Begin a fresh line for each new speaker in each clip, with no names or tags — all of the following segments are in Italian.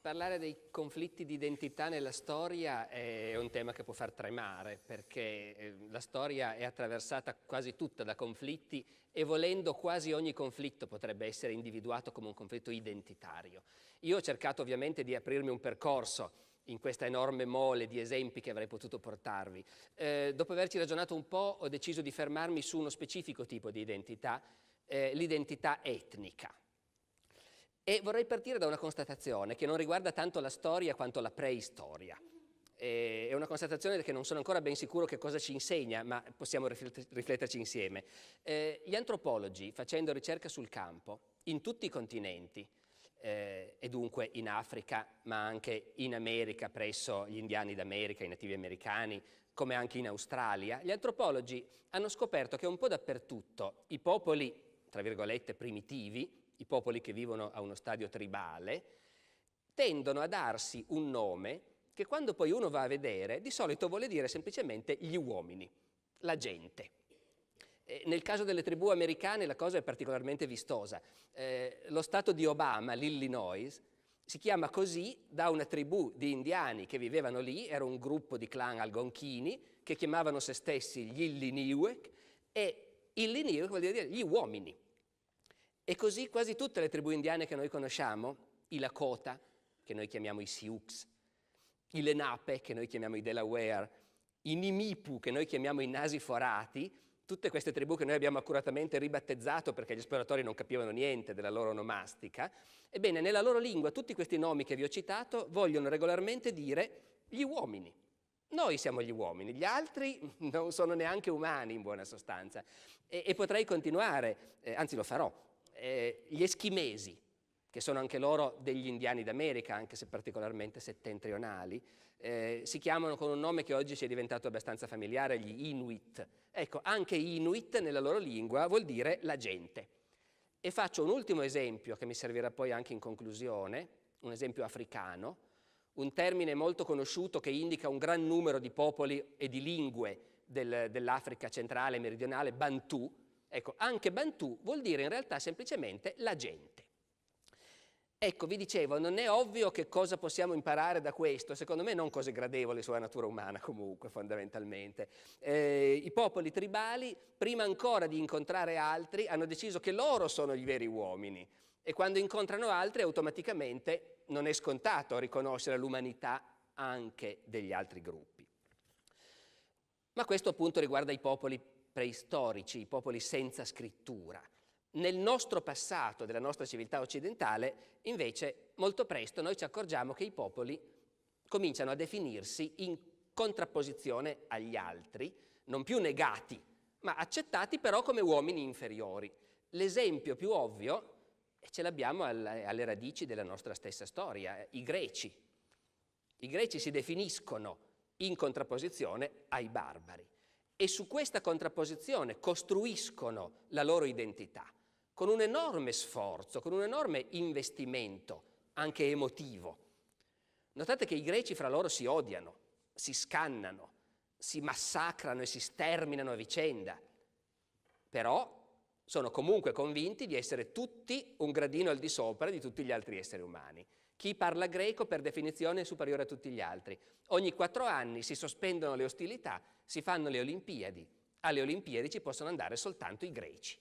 Parlare dei conflitti di identità nella storia è un tema che può far tremare perché eh, la storia è attraversata quasi tutta da conflitti e volendo quasi ogni conflitto potrebbe essere individuato come un conflitto identitario. Io ho cercato ovviamente di aprirmi un percorso in questa enorme mole di esempi che avrei potuto portarvi. Eh, dopo averci ragionato un po' ho deciso di fermarmi su uno specifico tipo di identità, eh, l'identità etnica e vorrei partire da una constatazione che non riguarda tanto la storia quanto la preistoria. è una constatazione che non sono ancora ben sicuro che cosa ci insegna, ma possiamo rifletterci insieme. Eh, gli antropologi, facendo ricerca sul campo, in tutti i continenti, eh, e dunque in Africa, ma anche in America, presso gli indiani d'America, i nativi americani, come anche in Australia, gli antropologi hanno scoperto che un po' dappertutto i popoli, tra virgolette, primitivi, i popoli che vivono a uno stadio tribale, tendono a darsi un nome che quando poi uno va a vedere di solito vuole dire semplicemente gli uomini, la gente. Eh, nel caso delle tribù americane la cosa è particolarmente vistosa. Eh, lo stato di Obama, l'Illinois, si chiama così da una tribù di indiani che vivevano lì, era un gruppo di clan algonchini che chiamavano se stessi gli Illiniwek e Illiniwek vuol dire gli uomini. E così quasi tutte le tribù indiane che noi conosciamo, i Lakota, che noi chiamiamo i Sioux, i Lenape, che noi chiamiamo i Delaware, i Nimipu, che noi chiamiamo i Nasi Forati, tutte queste tribù che noi abbiamo accuratamente ribattezzato perché gli esploratori non capivano niente della loro onomastica, ebbene, nella loro lingua tutti questi nomi che vi ho citato vogliono regolarmente dire gli uomini. Noi siamo gli uomini, gli altri non sono neanche umani in buona sostanza. E, e potrei continuare, eh, anzi lo farò, eh, gli eschimesi, che sono anche loro degli indiani d'America, anche se particolarmente settentrionali, eh, si chiamano con un nome che oggi ci è diventato abbastanza familiare, gli Inuit. Ecco, anche Inuit nella loro lingua vuol dire la gente. E faccio un ultimo esempio che mi servirà poi anche in conclusione, un esempio africano, un termine molto conosciuto che indica un gran numero di popoli e di lingue del, dell'Africa centrale e meridionale, Bantu, Ecco, anche Bantu vuol dire in realtà semplicemente la gente. Ecco, vi dicevo, non è ovvio che cosa possiamo imparare da questo, secondo me non cose gradevoli sulla natura umana comunque fondamentalmente. Eh, I popoli tribali, prima ancora di incontrare altri, hanno deciso che loro sono i veri uomini e quando incontrano altri automaticamente non è scontato riconoscere l'umanità anche degli altri gruppi. Ma questo appunto riguarda i popoli preistorici, i popoli senza scrittura. Nel nostro passato, della nostra civiltà occidentale, invece, molto presto noi ci accorgiamo che i popoli cominciano a definirsi in contrapposizione agli altri, non più negati, ma accettati però come uomini inferiori. L'esempio più ovvio ce l'abbiamo alle radici della nostra stessa storia, eh, i greci. I greci si definiscono in contrapposizione ai barbari e su questa contrapposizione costruiscono la loro identità con un enorme sforzo, con un enorme investimento, anche emotivo. Notate che i greci fra loro si odiano, si scannano, si massacrano e si sterminano a vicenda, però sono comunque convinti di essere tutti un gradino al di sopra di tutti gli altri esseri umani. Chi parla greco per definizione è superiore a tutti gli altri. Ogni quattro anni si sospendono le ostilità, si fanno le Olimpiadi. Alle Olimpiadi ci possono andare soltanto i greci.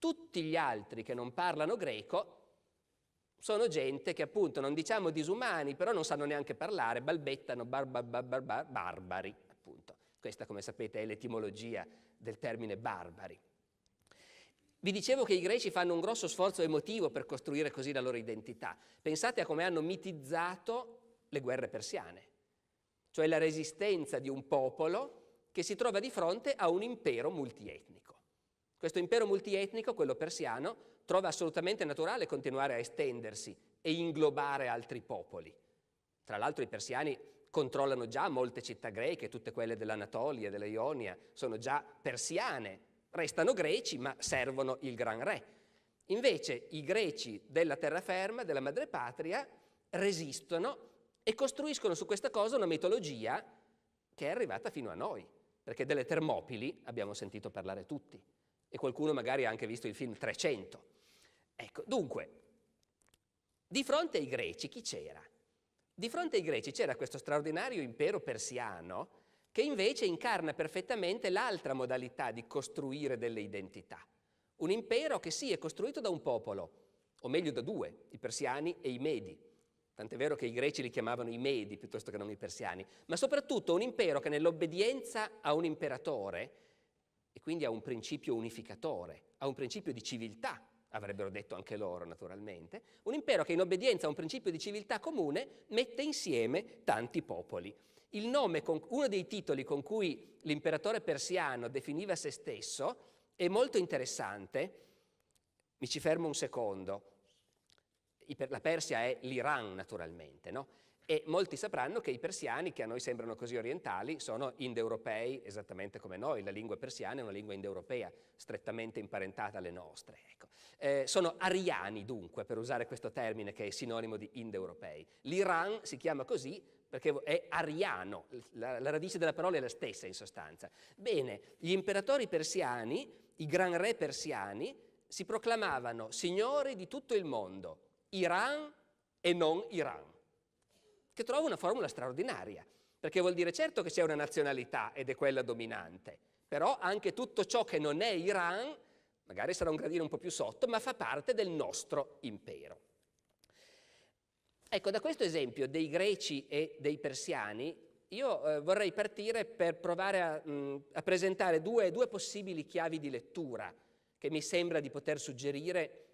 Tutti gli altri che non parlano greco sono gente che appunto non diciamo disumani, però non sanno neanche parlare, balbettano, barba, barba, barba, barbari, appunto. Questa, come sapete, è l'etimologia del termine barbari. Vi dicevo che i greci fanno un grosso sforzo emotivo per costruire così la loro identità. Pensate a come hanno mitizzato le guerre persiane, cioè la resistenza di un popolo che si trova di fronte a un impero multietnico. Questo impero multietnico, quello persiano, trova assolutamente naturale continuare a estendersi e inglobare altri popoli. Tra l'altro i persiani controllano già molte città greche, tutte quelle dell'Anatolia, dell'Ionia, sono già persiane restano greci ma servono il gran re. Invece i greci della terraferma, della madrepatria, resistono e costruiscono su questa cosa una mitologia che è arrivata fino a noi, perché delle Termopili abbiamo sentito parlare tutti e qualcuno magari ha anche visto il film 300. Ecco, dunque, di fronte ai greci chi c'era? Di fronte ai greci c'era questo straordinario impero persiano che invece incarna perfettamente l'altra modalità di costruire delle identità. Un impero che sì è costruito da un popolo, o meglio da due, i persiani e i medi. Tant'è vero che i greci li chiamavano i medi piuttosto che non i persiani, ma soprattutto un impero che nell'obbedienza a un imperatore, e quindi a un principio unificatore, a un principio di civiltà, avrebbero detto anche loro naturalmente, un impero che in obbedienza a un principio di civiltà comune mette insieme tanti popoli. Con, uno dei titoli con cui l'imperatore persiano definiva se stesso è molto interessante, mi ci fermo un secondo, la Persia è l'Iran naturalmente, no? E molti sapranno che i persiani, che a noi sembrano così orientali, sono indoeuropei esattamente come noi. La lingua persiana è una lingua indoeuropea, strettamente imparentata alle nostre. Ecco. Eh, sono ariani dunque, per usare questo termine che è sinonimo di indoeuropei. L'Iran si chiama così perché è ariano, la, la, radice della parola è la stessa in sostanza. Bene, gli imperatori persiani, i gran re persiani, si proclamavano signori di tutto il mondo, Iran e non Iran, che trovo una formula straordinaria, perché vuol dire certo che c'è una nazionalità ed è quella dominante, però anche tutto ciò che non è Iran, magari sarà un gradino un po' più sotto, ma fa parte del nostro impero. Ecco, da questo esempio dei greci e dei persiani io eh, vorrei partire per provare a, mh, mm, a presentare due, due, possibili chiavi di lettura che mi sembra di poter suggerire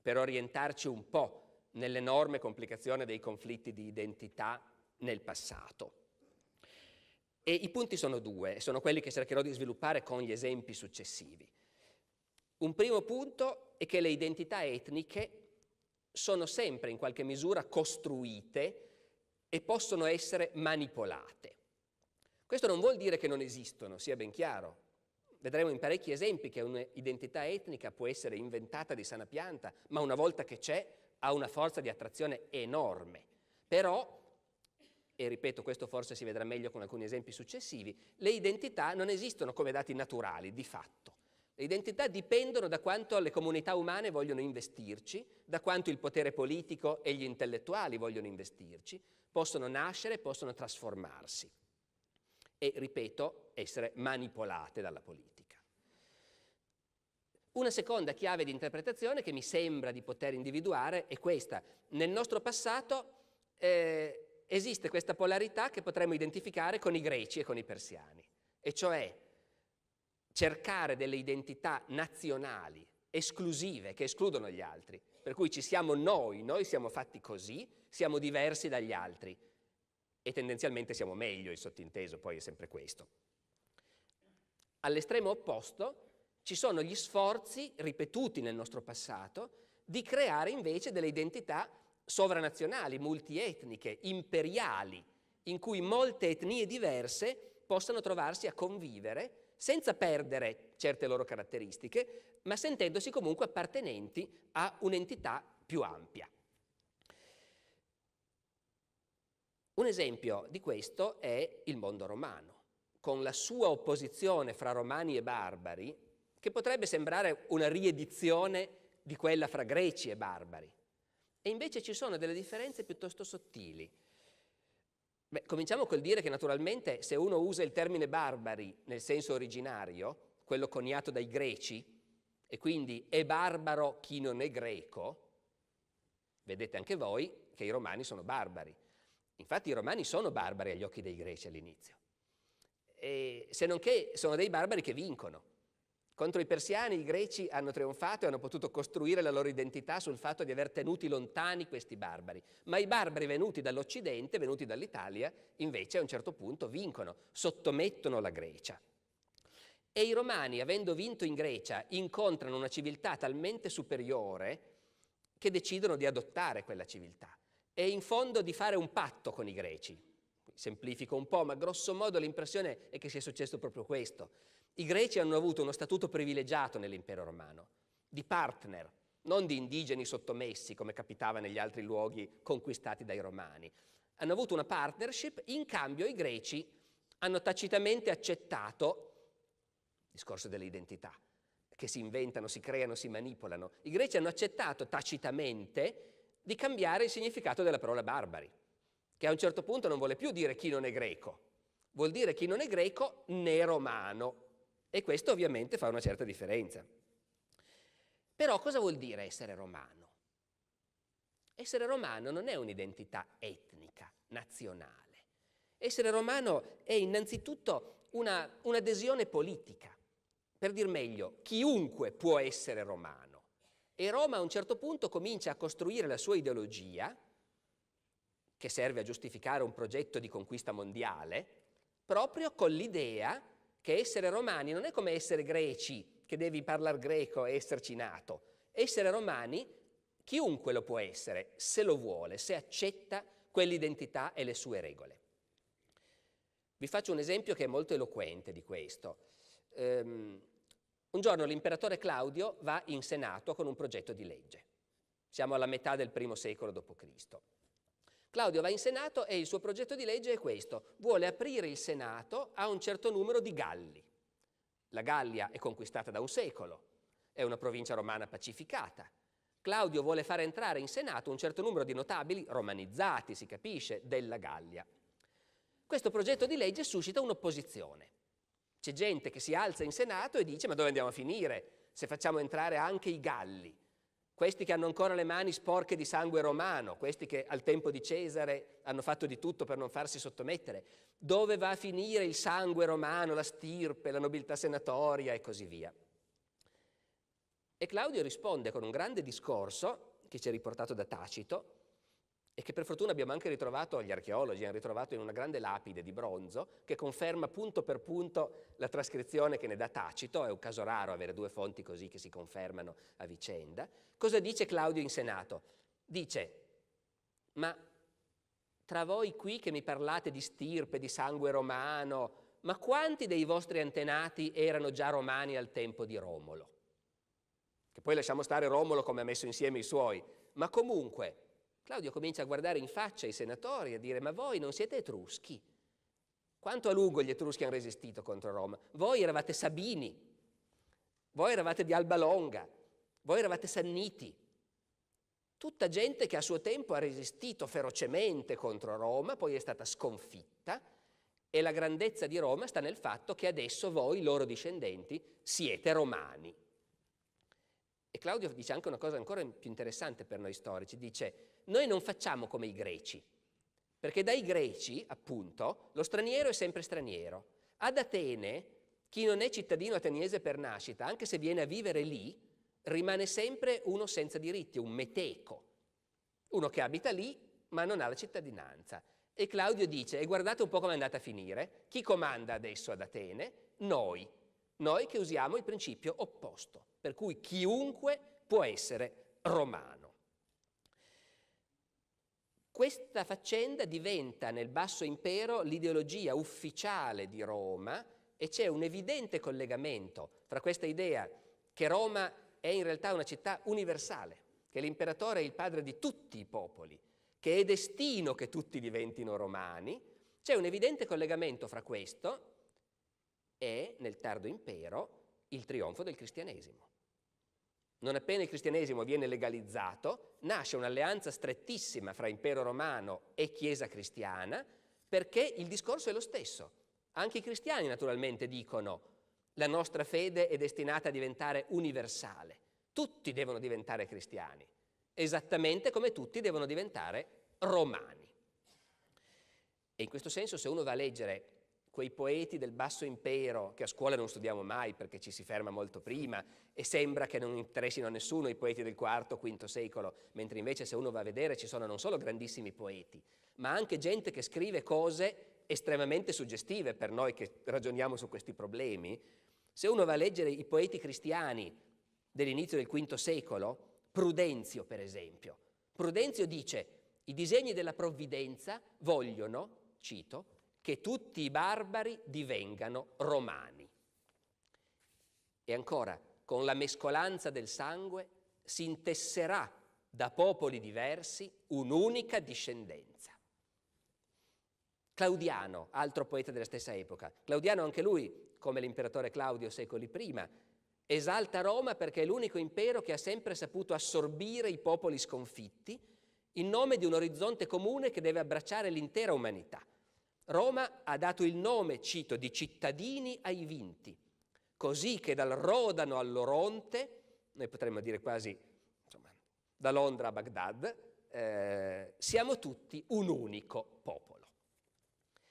per orientarci un po' nell'enorme complicazione dei conflitti di identità nel passato. E i punti sono due, e sono quelli che cercherò di sviluppare con gli esempi successivi. Un primo punto è che le identità etniche sono sempre in qualche misura costruite e possono essere manipolate. Questo non vuol dire che non esistono, sia ben chiaro. Vedremo in parecchi esempi che un'identità etnica può essere inventata di sana pianta, ma una volta che c'è ha una forza di attrazione enorme. Però, e ripeto, questo forse si vedrà meglio con alcuni esempi successivi, le identità non esistono come dati naturali, di fatto. Le identità dipendono da quanto le comunità umane vogliono investirci, da quanto il potere politico e gli intellettuali vogliono investirci, possono nascere, possono trasformarsi e, ripeto, essere manipolate dalla politica. Una seconda chiave di interpretazione che mi sembra di poter individuare è questa. Nel nostro passato eh, esiste questa polarità che potremmo identificare con i greci e con i persiani, e cioè cercare delle identità nazionali, esclusive, che escludono gli altri. Per cui ci siamo noi, noi siamo fatti così, siamo diversi dagli altri e tendenzialmente siamo meglio, il sottinteso poi è sempre questo. All'estremo opposto ci sono gli sforzi ripetuti nel nostro passato di creare invece delle identità sovranazionali, multietniche, imperiali, in cui molte etnie diverse possano trovarsi a convivere senza perdere certe loro caratteristiche, ma sentendosi comunque appartenenti a un'entità più ampia. Un esempio di questo è il mondo romano, con la sua opposizione fra romani e barbari, che potrebbe sembrare una riedizione di quella fra greci e barbari. E invece ci sono delle differenze piuttosto sottili Beh, cominciamo col dire che naturalmente se uno usa il termine barbari nel senso originario, quello coniato dai greci, e quindi è barbaro chi non è greco, vedete anche voi che i romani sono barbari. Infatti i romani sono barbari agli occhi dei greci all'inizio, e, se non che sono dei barbari che vincono. Contro i persiani i greci hanno trionfato e hanno potuto costruire la loro identità sul fatto di aver tenuti lontani questi barbari, ma i barbari venuti dall'Occidente, venuti dall'Italia, invece a un certo punto vincono, sottomettono la Grecia. E i romani, avendo vinto in Grecia, incontrano una civiltà talmente superiore che decidono di adottare quella civiltà e in fondo di fare un patto con i greci. Semplifico un po', ma grosso modo l'impressione è che sia successo proprio questo i greci hanno avuto uno statuto privilegiato nell'impero romano, di partner, non di indigeni sottomessi come capitava negli altri luoghi conquistati dai romani. Hanno avuto una partnership, in cambio i greci hanno tacitamente accettato discorso delle identità, che si inventano, si creano, si manipolano. I greci hanno accettato tacitamente di cambiare il significato della parola barbari, che a un certo punto non vuole più dire chi non è greco, vuol dire chi non è greco né romano, e questo ovviamente fa una certa differenza. Però cosa vuol dire essere romano? Essere romano non è un'identità etnica, nazionale. Essere romano è innanzitutto una, un'adesione politica. Per dir meglio, chiunque può essere romano. E Roma a un certo punto comincia a costruire la sua ideologia, che serve a giustificare un progetto di conquista mondiale, proprio con l'idea che essere romani non è come essere greci, che devi parlare greco e esserci nato. Essere romani, chiunque lo può essere, se lo vuole, se accetta quell'identità e le sue regole. Vi faccio un esempio che è molto eloquente di questo. Um, un giorno l'imperatore Claudio va in Senato con un progetto di legge. Siamo alla metà del primo secolo d.C. Claudio va in Senato e il suo progetto di legge è questo, vuole aprire il Senato a un certo numero di galli. La Gallia è conquistata da un secolo, è una provincia romana pacificata. Claudio vuole far entrare in Senato un certo numero di notabili romanizzati, si capisce, della Gallia. Questo progetto di legge suscita un'opposizione. C'è gente che si alza in Senato e dice ma dove andiamo a finire se facciamo entrare anche i Galli? questi che hanno ancora le mani sporche di sangue romano, questi che al tempo di Cesare hanno fatto di tutto per non farsi sottomettere, dove va a finire il sangue romano, la stirpe, la nobiltà senatoria e così via. E Claudio risponde con un grande discorso che ci è riportato da Tacito, e che per fortuna abbiamo anche ritrovato, gli archeologi hanno ritrovato in una grande lapide di bronzo che conferma punto per punto la trascrizione che ne dà Tacito, è un caso raro avere due fonti così che si confermano a vicenda. Cosa dice Claudio in Senato? Dice, ma tra voi qui che mi parlate di stirpe, di sangue romano, ma quanti dei vostri antenati erano già romani al tempo di Romolo? Che poi lasciamo stare Romolo come ha messo insieme i suoi, ma comunque Claudio comincia a guardare in faccia i senatori e a dire ma voi non siete etruschi. Quanto a lungo gli etruschi hanno resistito contro Roma? Voi eravate Sabini, voi eravate di Alba Longa, voi eravate Sanniti. Tutta gente che a suo tempo ha resistito ferocemente contro Roma, poi è stata sconfitta e la grandezza di Roma sta nel fatto che adesso voi, loro discendenti, siete romani. E Claudio dice anche una cosa ancora più interessante per noi storici, dice noi non facciamo come i greci, perché dai greci, appunto, lo straniero è sempre straniero. Ad Atene chi non è cittadino ateniese per nascita, anche se viene a vivere lì, rimane sempre uno senza diritti, un meteco, uno che abita lì ma non ha la cittadinanza. E Claudio dice, e guardate un po' come è andata a finire, chi comanda adesso ad Atene? Noi, noi che usiamo il principio opposto, per cui chiunque può essere romano. Questa faccenda diventa nel Basso Impero l'ideologia ufficiale di Roma e c'è un evidente collegamento tra questa idea che Roma è in realtà una città universale, che l'imperatore è il padre di tutti i popoli, che è destino che tutti diventino romani, c'è un evidente collegamento fra questo è nel tardo impero il trionfo del cristianesimo. Non appena il cristianesimo viene legalizzato, nasce un'alleanza strettissima fra impero romano e chiesa cristiana, perché il discorso è lo stesso. Anche i cristiani naturalmente dicono la nostra fede è destinata a diventare universale. Tutti devono diventare cristiani, esattamente come tutti devono diventare romani. E in questo senso se uno va a leggere quei poeti del basso impero che a scuola non studiamo mai perché ci si ferma molto prima e sembra che non interessino a nessuno i poeti del IV, V secolo, mentre invece se uno va a vedere ci sono non solo grandissimi poeti, ma anche gente che scrive cose estremamente suggestive per noi che ragioniamo su questi problemi. Se uno va a leggere i poeti cristiani dell'inizio del V secolo, Prudenzio per esempio, Prudenzio dice i disegni della provvidenza vogliono, cito, che tutti i barbari divengano romani. E ancora, con la mescolanza del sangue si intesserà da popoli diversi un'unica discendenza. Claudiano, altro poeta della stessa epoca, Claudiano anche lui, come l'imperatore Claudio secoli prima, esalta Roma perché è l'unico impero che ha sempre saputo assorbire i popoli sconfitti in nome di un orizzonte comune che deve abbracciare l'intera umanità. Roma ha dato il nome, cito, di cittadini ai vinti, così che dal Rodano all'Oronte, noi potremmo dire quasi insomma, da Londra a Baghdad, eh, siamo tutti un unico popolo.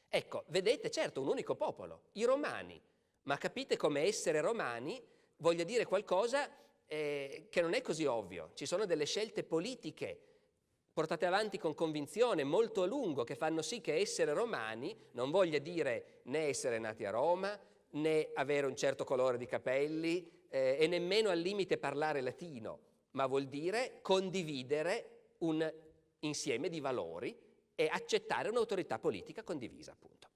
Ecco, vedete, certo, un unico popolo, i romani, ma capite come essere romani voglia dire qualcosa eh, che non è così ovvio. Ci sono delle scelte politiche portate avanti con convinzione molto a lungo che fanno sì che essere romani non voglia dire né essere nati a Roma, né avere un certo colore di capelli eh, e nemmeno al limite parlare latino, ma vuol dire condividere un insieme di valori e accettare un'autorità politica condivisa, appunto.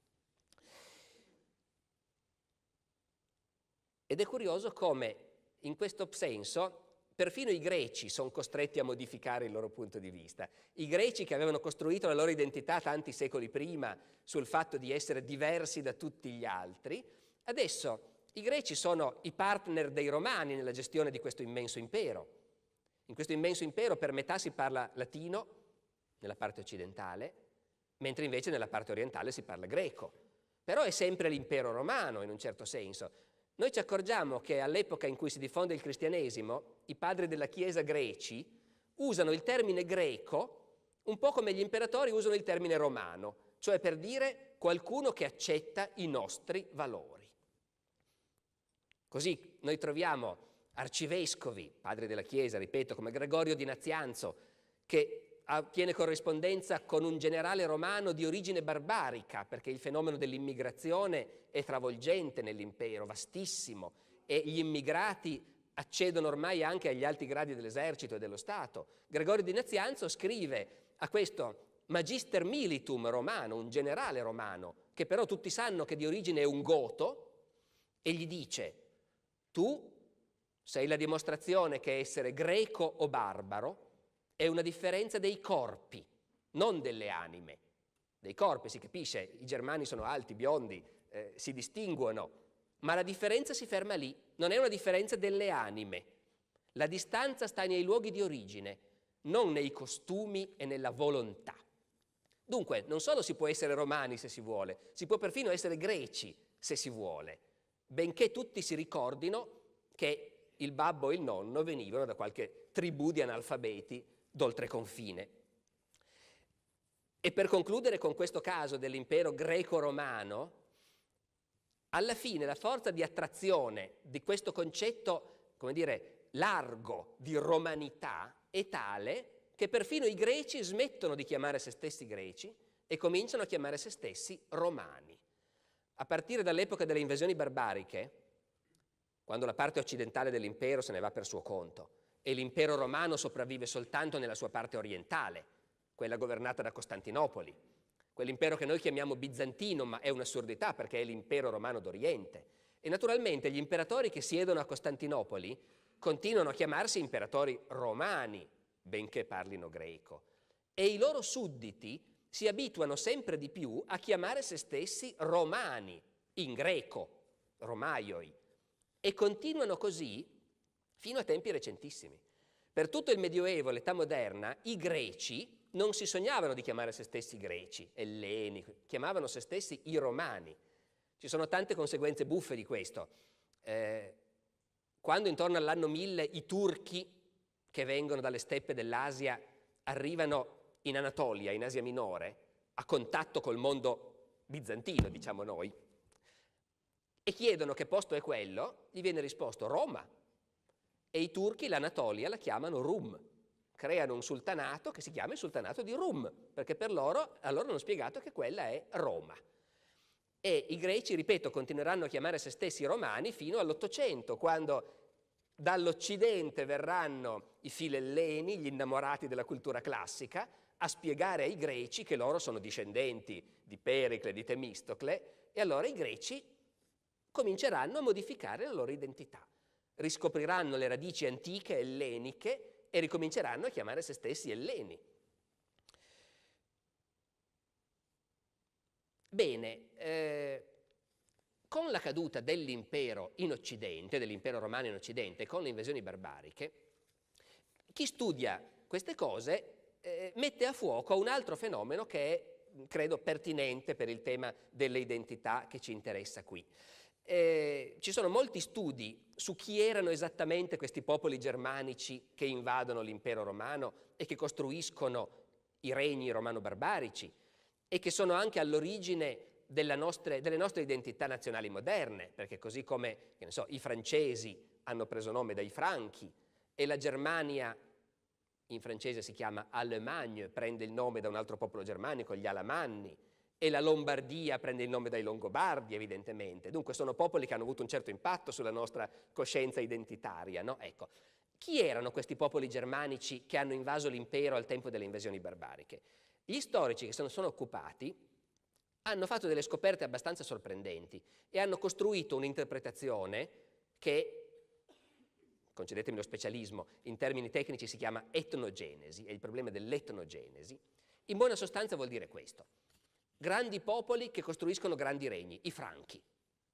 Ed è curioso come in questo senso perfino i greci sono costretti a modificare il loro punto di vista. I greci che avevano costruito la loro identità tanti secoli prima sul fatto di essere diversi da tutti gli altri, adesso i greci sono i partner dei romani nella gestione di questo immenso impero. In questo immenso impero per metà si parla latino nella parte occidentale, mentre invece nella parte orientale si parla greco. Però è sempre l'impero romano in un certo senso. Noi ci accorgiamo che all'epoca in cui si diffonde il cristianesimo, i padri della Chiesa greci usano il termine greco un po' come gli imperatori usano il termine romano, cioè per dire qualcuno che accetta i nostri valori. Così noi troviamo arcivescovi, padri della Chiesa, ripeto, come Gregorio di Nazianzo, che tiene corrispondenza con un generale romano di origine barbarica, perché il fenomeno dell'immigrazione è travolgente nell'impero, vastissimo, e gli immigrati accedono ormai anche agli alti gradi dell'esercito e dello Stato. Gregorio di Nazianzo scrive a questo magister militum romano, un generale romano, che però tutti sanno che di origine è un goto, e gli dice, tu sei la dimostrazione che essere greco o barbaro è una differenza dei corpi, non delle anime. Dei corpi si capisce, i germani sono alti, biondi, eh, si distinguono, ma la differenza si ferma lì, non è una differenza delle anime. La distanza sta nei luoghi di origine, non nei costumi e nella volontà. Dunque, non solo si può essere romani se si vuole, si può perfino essere greci se si vuole, benché tutti si ricordino che il babbo e il nonno venivano da qualche tribù di analfabeti d'oltre confine. E per concludere con questo caso dell'impero greco-romano, alla fine la forza di attrazione di questo concetto, come dire, largo di romanità è tale che perfino i greci smettono di chiamare se stessi greci e cominciano a chiamare se stessi romani. A partire dall'epoca delle invasioni barbariche, quando la parte occidentale dell'impero se ne va per suo conto, e l'impero romano sopravvive soltanto nella sua parte orientale, quella governata da Costantinopoli. Quell'impero che noi chiamiamo bizantino, ma è un'assurdità perché è l'impero romano d'Oriente. E naturalmente gli imperatori che siedono a Costantinopoli continuano a chiamarsi imperatori romani, benché parlino greco. E i loro sudditi si abituano sempre di più a chiamare se stessi romani, in greco, romaioi, e continuano così fino a tempi recentissimi. Per tutto il Medioevo l'età moderna i greci non si sognavano di chiamare se stessi greci, elleni, chiamavano se stessi i romani. Ci sono tante conseguenze buffe di questo. Eh, quando intorno all'anno 1000 i turchi che vengono dalle steppe dell'Asia arrivano in Anatolia, in Asia Minore, a contatto col mondo bizantino, diciamo noi, e chiedono che posto è quello, gli viene risposto Roma, e i turchi l'Anatolia la chiamano Rum. Creano un sultanato che si chiama il sultanato di Rum, perché per loro allora hanno spiegato che quella è Roma. E i greci, ripeto, continueranno a chiamare se stessi romani fino all'Ottocento, quando dall'Occidente verranno i filelleni, gli innamorati della cultura classica, a spiegare ai greci che loro sono discendenti di Pericle, di Temistocle, e allora i greci cominceranno a modificare la loro identità riscopriranno le radici antiche elleniche e ricominceranno a chiamare se stessi elleni. Bene, eh, con la caduta dell'impero in Occidente, dell'impero romano in Occidente, con le invasioni barbariche, chi studia queste cose eh, mette a fuoco un altro fenomeno che è, credo, pertinente per il tema delle identità che ci interessa qui eh, ci sono molti studi su chi erano esattamente questi popoli germanici che invadono l'impero romano e che costruiscono i regni romano-barbarici e che sono anche all'origine nostre, delle nostre identità nazionali moderne, perché così come so, i francesi hanno preso nome dai franchi e la Germania in francese si chiama Allemagne, prende il nome da un altro popolo germanico, gli Alamanni, e la Lombardia prende il nome dai Longobardi, evidentemente. Dunque sono popoli che hanno avuto un certo impatto sulla nostra coscienza identitaria, no? Ecco, chi erano questi popoli germanici che hanno invaso l'impero al tempo delle invasioni barbariche? Gli storici che se ne sono occupati hanno fatto delle scoperte abbastanza sorprendenti e hanno costruito un'interpretazione che, concedetemi lo specialismo, in termini tecnici si chiama etnogenesi, è il problema dell'etnogenesi. In buona sostanza vuol dire questo grandi popoli che costruiscono grandi regni, i Franchi,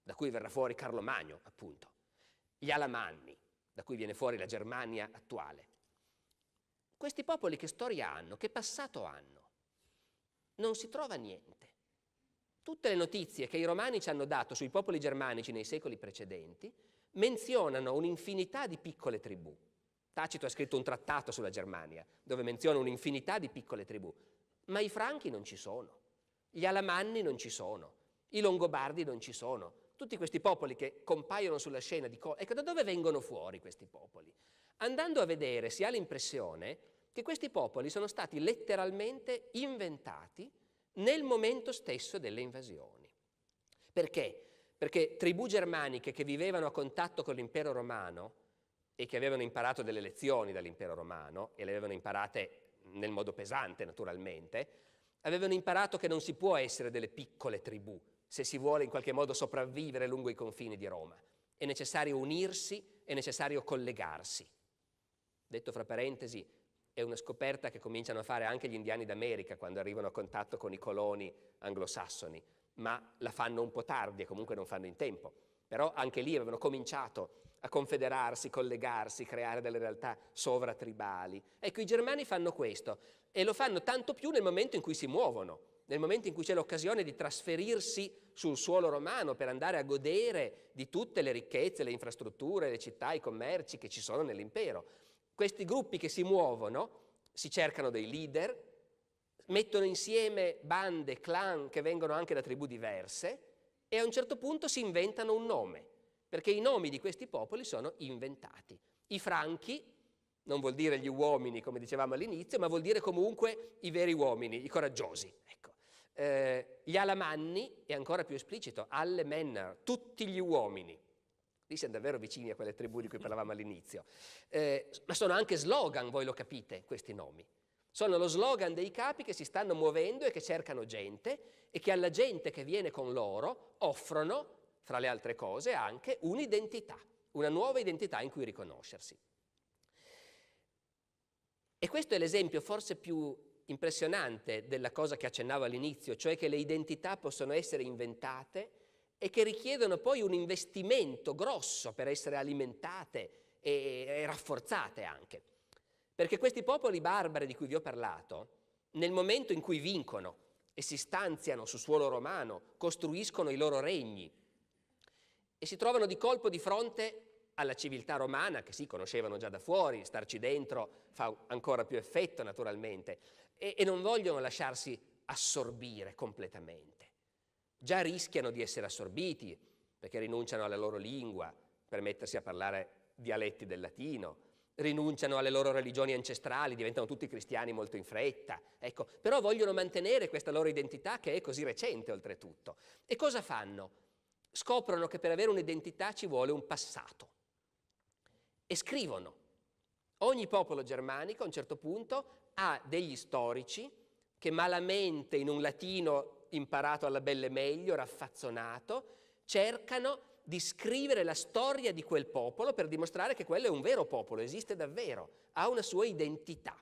da cui verrà fuori Carlo Magno, appunto, gli Alamanni, da cui viene fuori la Germania attuale. Questi popoli che storia hanno, che passato hanno? Non si trova niente. Tutte le notizie che i romani ci hanno dato sui popoli germanici nei secoli precedenti menzionano un'infinità di piccole tribù. Tacito ha scritto un trattato sulla Germania, dove menziona un'infinità di piccole tribù, ma i franchi non ci sono. Gli Alamanni non ci sono, i Longobardi non ci sono. Tutti questi popoli che compaiono sulla scena di... Co- Ecco, da dove vengono fuori questi popoli? Andando a vedere si ha l'impressione che questi popoli sono stati letteralmente inventati nel momento stesso delle invasioni. Perché? Perché tribù germaniche che vivevano a contatto con l'impero romano e che avevano imparato delle lezioni dall'impero romano e le avevano imparate nel modo pesante naturalmente, Avevano imparato che non si può essere delle piccole tribù se si vuole in qualche modo sopravvivere lungo i confini di Roma. È necessario unirsi, è necessario collegarsi. Detto fra parentesi, è una scoperta che cominciano a fare anche gli indiani d'America quando arrivano a contatto con i coloni anglosassoni, ma la fanno un po' tardi e comunque non fanno in tempo. Però anche lì avevano cominciato a confederarsi, collegarsi, creare delle realtà sovratribali. Ecco, i germani fanno questo e lo fanno tanto più nel momento in cui si muovono, nel momento in cui c'è l'occasione di trasferirsi sul suolo romano per andare a godere di tutte le ricchezze, le infrastrutture, le città, i commerci che ci sono nell'impero. Questi gruppi che si muovono si cercano dei leader, mettono insieme bande, clan che vengono anche da tribù diverse e a un certo punto si inventano un nome perché i nomi di questi popoli sono inventati. I franchi non vuol dire gli uomini, come dicevamo all'inizio, ma vuol dire comunque i veri uomini, i coraggiosi. Ecco. Eh, gli alamanni è ancora più esplicito, alle mennar, tutti gli uomini. Lì siamo davvero vicini a quelle tribù di cui parlavamo all'inizio. Eh, ma sono anche slogan, voi lo capite, questi nomi. Sono lo slogan dei capi che si stanno muovendo e che cercano gente e che alla gente che viene con loro offrono fra le altre cose, anche un'identità, una nuova identità in cui riconoscersi. E questo è l'esempio forse più impressionante della cosa che accennavo all'inizio, cioè che le identità possono essere inventate e che richiedono poi un investimento grosso per essere alimentate e, e rafforzate anche. Perché questi popoli barbari di cui vi ho parlato, nel momento in cui vincono e si stanziano su suolo romano, costruiscono i loro regni, e si trovano di colpo di fronte alla civiltà romana, che sì, conoscevano già da fuori, starci dentro fa ancora più effetto naturalmente, e, e non vogliono lasciarsi assorbire completamente. Già rischiano di essere assorbiti, perché rinunciano alla loro lingua per mettersi a parlare dialetti del latino, rinunciano alle loro religioni ancestrali, diventano tutti cristiani molto in fretta, ecco, però vogliono mantenere questa loro identità che è così recente oltretutto. E cosa fanno? scoprono che per avere un'identità ci vuole un passato e scrivono. Ogni popolo germanico a un certo punto ha degli storici che malamente in un latino imparato alla belle meglio, raffazzonato, cercano di scrivere la storia di quel popolo per dimostrare che quello è un vero popolo, esiste davvero, ha una sua identità.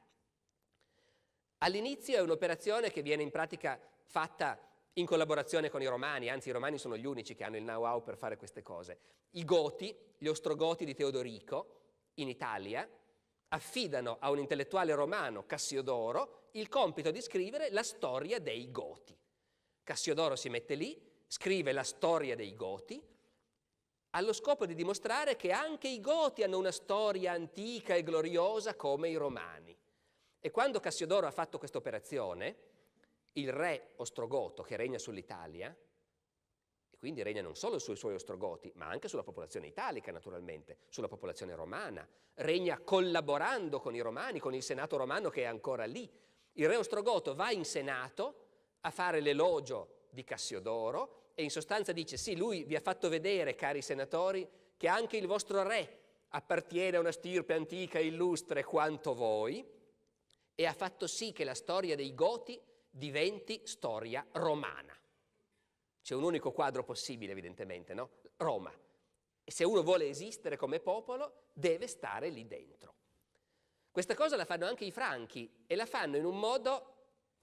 All'inizio è un'operazione che viene in pratica fatta in collaborazione con i Romani, anzi i Romani sono gli unici che hanno il know-how per fare queste cose. I Goti, gli Ostrogoti di Teodorico, in Italia, affidano a un intellettuale romano, Cassiodoro, il compito di scrivere la storia dei Goti. Cassiodoro si mette lì, scrive la storia dei Goti, allo scopo di dimostrare che anche i Goti hanno una storia antica e gloriosa come i Romani. E quando Cassiodoro ha fatto questa operazione, il re ostrogoto che regna sull'Italia, e quindi regna non solo sui suoi ostrogoti, ma anche sulla popolazione italica naturalmente, sulla popolazione romana, regna collaborando con i romani, con il senato romano che è ancora lì. Il re ostrogoto va in senato a fare l'elogio di Cassiodoro e in sostanza dice sì, lui vi ha fatto vedere, cari senatori, che anche il vostro re appartiene a una stirpe antica e illustre quanto voi e ha fatto sì che la storia dei Goti diventi storia romana. C'è un unico quadro possibile, evidentemente, no? Roma. E se uno vuole esistere come popolo, deve stare lì dentro. Questa cosa la fanno anche i franchi e la fanno in un modo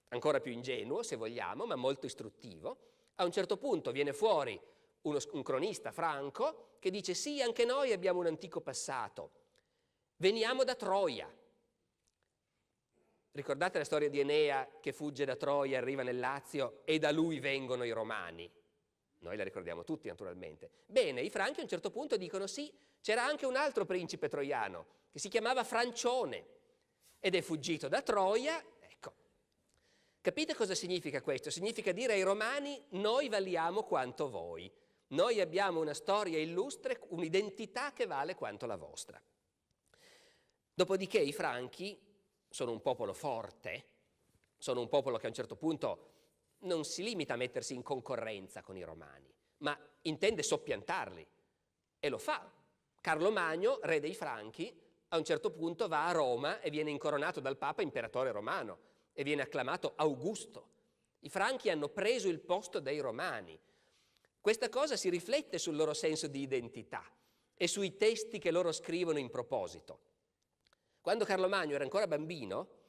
ancora più ingenuo, se vogliamo, ma molto istruttivo. A un certo punto viene fuori uno, un cronista franco che dice sì, anche noi abbiamo un antico passato. Veniamo da Troia, Ricordate la storia di Enea che fugge da Troia, arriva nel Lazio e da lui vengono i romani. Noi la ricordiamo tutti naturalmente. Bene, i franchi a un certo punto dicono sì, c'era anche un altro principe troiano che si chiamava Francione ed è fuggito da Troia. Ecco, capite cosa significa questo? Significa dire ai romani noi valiamo quanto voi, noi abbiamo una storia illustre, un'identità che vale quanto la vostra. Dopodiché i franchi sono un popolo forte, sono un popolo che a un certo punto non si limita a mettersi in concorrenza con i romani, ma intende soppiantarli e lo fa. Carlo Magno, re dei Franchi, a un certo punto va a Roma e viene incoronato dal Papa imperatore romano e viene acclamato Augusto. I Franchi hanno preso il posto dei Romani. Questa cosa si riflette sul loro senso di identità e sui testi che loro scrivono in proposito. Quando Carlo Magno era ancora bambino,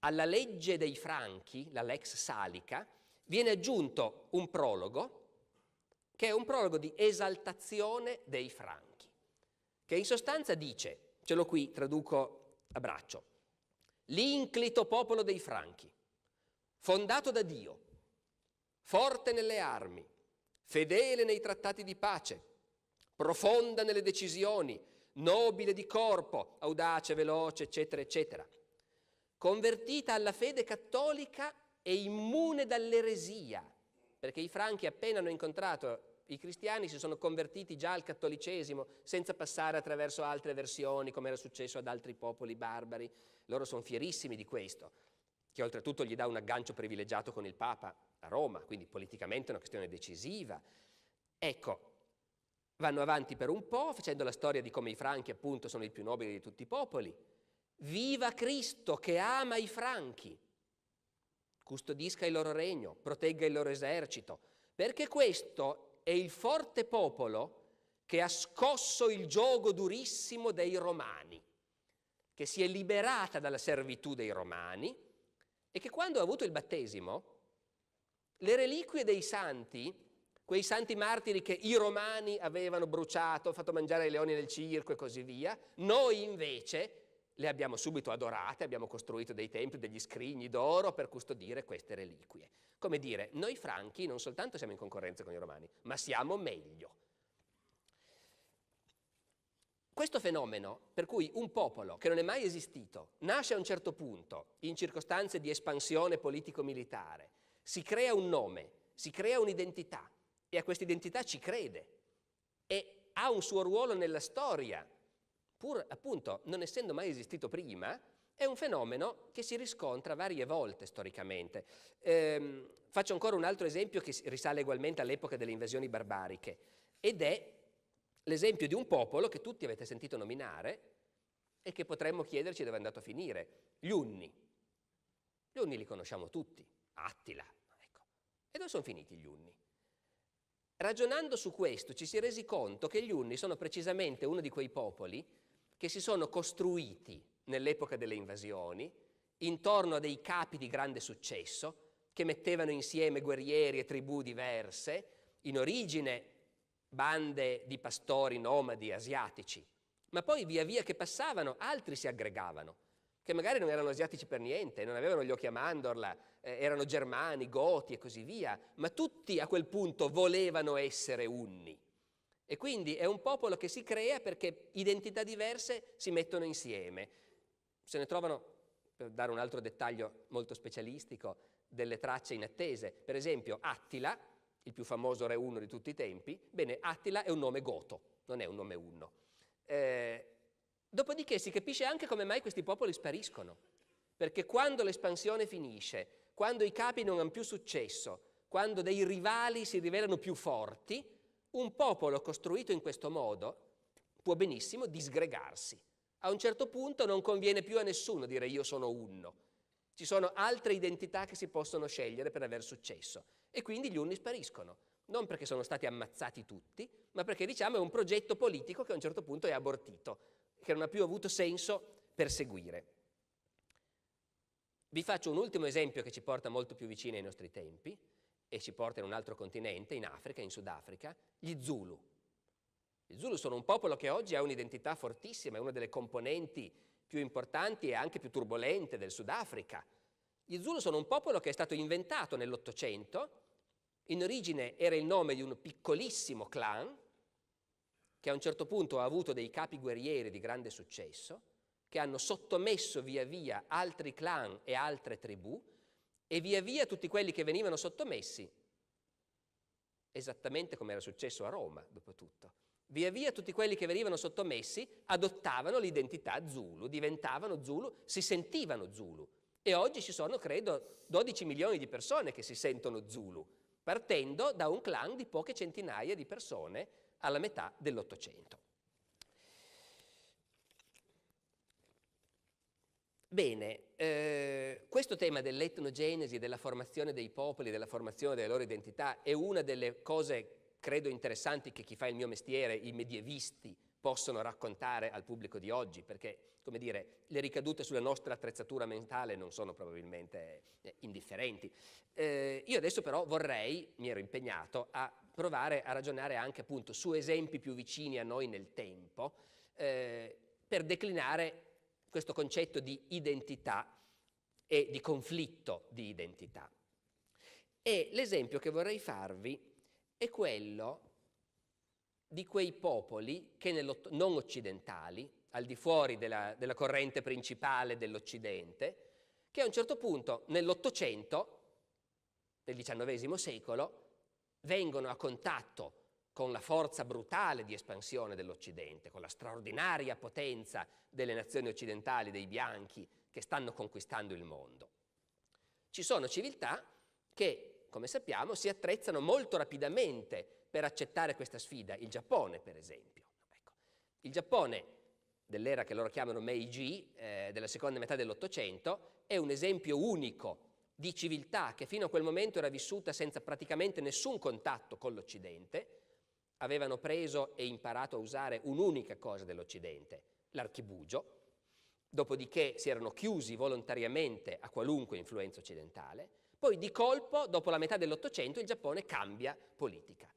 alla legge dei Franchi, la Lex Salica, viene aggiunto un prologo, che è un prologo di esaltazione dei Franchi, che in sostanza dice, ce l'ho qui, traduco a braccio, l'inclito popolo dei Franchi, fondato da Dio, forte nelle armi, fedele nei trattati di pace, profonda nelle decisioni, nobile di corpo, audace, veloce, eccetera, eccetera. Convertita alla fede cattolica e immune dall'eresia, perché i franchi appena hanno incontrato i cristiani si sono convertiti già al cattolicesimo senza passare attraverso altre versioni come era successo ad altri popoli barbari. Loro sono fierissimi di questo, che oltretutto gli dà un aggancio privilegiato con il Papa a Roma, quindi politicamente è una questione decisiva. Ecco, Vanno avanti per un po', facendo la storia di come i franchi appunto sono i più nobili di tutti i popoli. Viva Cristo che ama i franchi, custodisca il loro regno, protegga il loro esercito, perché questo è il forte popolo che ha scosso il gioco durissimo dei romani, che si è liberata dalla servitù dei romani e che quando ha avuto il battesimo, le reliquie dei santi quei santi martiri che i romani avevano bruciato, fatto mangiare i leoni nel circo e così via, noi invece le abbiamo subito adorate, abbiamo costruito dei templi, degli scrigni d'oro per custodire queste reliquie. Come dire, noi franchi non soltanto siamo in concorrenza con i romani, ma siamo meglio. Questo fenomeno, per cui un popolo che non è mai esistito, nasce a un certo punto, in circostanze di espansione politico-militare, si crea un nome, si crea un'identità, e a questa identità ci crede e ha un suo ruolo nella storia, pur appunto non essendo mai esistito prima, è un fenomeno che si riscontra varie volte storicamente. Ehm, faccio ancora un altro esempio che risale ugualmente all'epoca delle invasioni barbariche ed è l'esempio di un popolo che tutti avete sentito nominare e che potremmo chiederci dove è andato a finire, gli Unni. Gli Unni li conosciamo tutti, Attila, ecco. E dove sono finiti gli Unni? Ragionando su questo ci si è resi conto che gli Unni sono precisamente uno di quei popoli che si sono costruiti nell'epoca delle invasioni intorno a dei capi di grande successo che mettevano insieme guerrieri e tribù diverse, in origine bande di pastori nomadi asiatici, ma poi via via che passavano altri si aggregavano che magari non erano asiatici per niente, non avevano gli occhi a mandorla, eh, erano germani, goti e così via, ma tutti a quel punto volevano essere unni. E quindi è un popolo che si crea perché identità diverse si mettono insieme. Se ne trovano, per dare un altro dettaglio molto specialistico, delle tracce inattese. Per esempio Attila, il più famoso re uno di tutti i tempi, bene, Attila è un nome goto, non è un nome unno. Eh, Dopodiché si capisce anche come mai questi popoli spariscono, perché quando l'espansione finisce, quando i capi non hanno più successo, quando dei rivali si rivelano più forti, un popolo costruito in questo modo può benissimo disgregarsi. A un certo punto non conviene più a nessuno dire io sono unno. Ci sono altre identità che si possono scegliere per aver successo e quindi gli unni spariscono, non perché sono stati ammazzati tutti, ma perché diciamo è un progetto politico che a un certo punto è abortito che non ha più avuto senso perseguire. Vi faccio un ultimo esempio che ci porta molto più vicino ai nostri tempi e ci porta in un altro continente, in Africa, in Sudafrica, gli Zulu. Gli Zulu sono un popolo che oggi ha un'identità fortissima, è una delle componenti più importanti e anche più turbolente del Sudafrica. Gli Zulu sono un popolo che è stato inventato nell'Ottocento, in origine era il nome di un piccolissimo clan, che a un certo punto ha avuto dei capi guerrieri di grande successo, che hanno sottomesso via via altri clan e altre tribù, e via via tutti quelli che venivano sottomessi, esattamente come era successo a Roma, dopo tutto. Via via tutti quelli che venivano sottomessi adottavano l'identità Zulu, diventavano Zulu, si sentivano Zulu. E oggi ci sono, credo, 12 milioni di persone che si sentono Zulu, partendo da un clan di poche centinaia di persone alla metà dell'Ottocento. Bene, eh, questo tema dell'etnogenesi, della formazione dei popoli, della formazione delle loro identità, è una delle cose, credo, interessanti che chi fa il mio mestiere, i medievisti, possono raccontare al pubblico di oggi, perché, come dire, le ricadute sulla nostra attrezzatura mentale non sono probabilmente eh, indifferenti. Eh, io adesso però vorrei, mi ero impegnato, a provare a ragionare anche appunto su esempi più vicini a noi nel tempo, eh, per declinare questo concetto di identità e di conflitto di identità. E l'esempio che vorrei farvi è quello di quei popoli che non occidentali, al di fuori della, della corrente principale dell'Occidente, che a un certo punto nell'Ottocento, nel XIX secolo, vengono a contatto con la forza brutale di espansione dell'Occidente, con la straordinaria potenza delle nazioni occidentali, dei bianchi, che stanno conquistando il mondo. Ci sono civiltà che, come sappiamo, si attrezzano molto rapidamente per accettare questa sfida? Il Giappone, per esempio. Ecco. Il Giappone dell'era che loro chiamano Meiji, eh, della seconda metà dell'Ottocento, è un esempio unico di civiltà che fino a quel momento era vissuta senza praticamente nessun contatto con l'Occidente, avevano preso e imparato a usare un'unica cosa dell'Occidente, l'archibugio, dopodiché si erano chiusi volontariamente a qualunque influenza occidentale, poi di colpo, dopo la metà dell'Ottocento, il Giappone cambia politica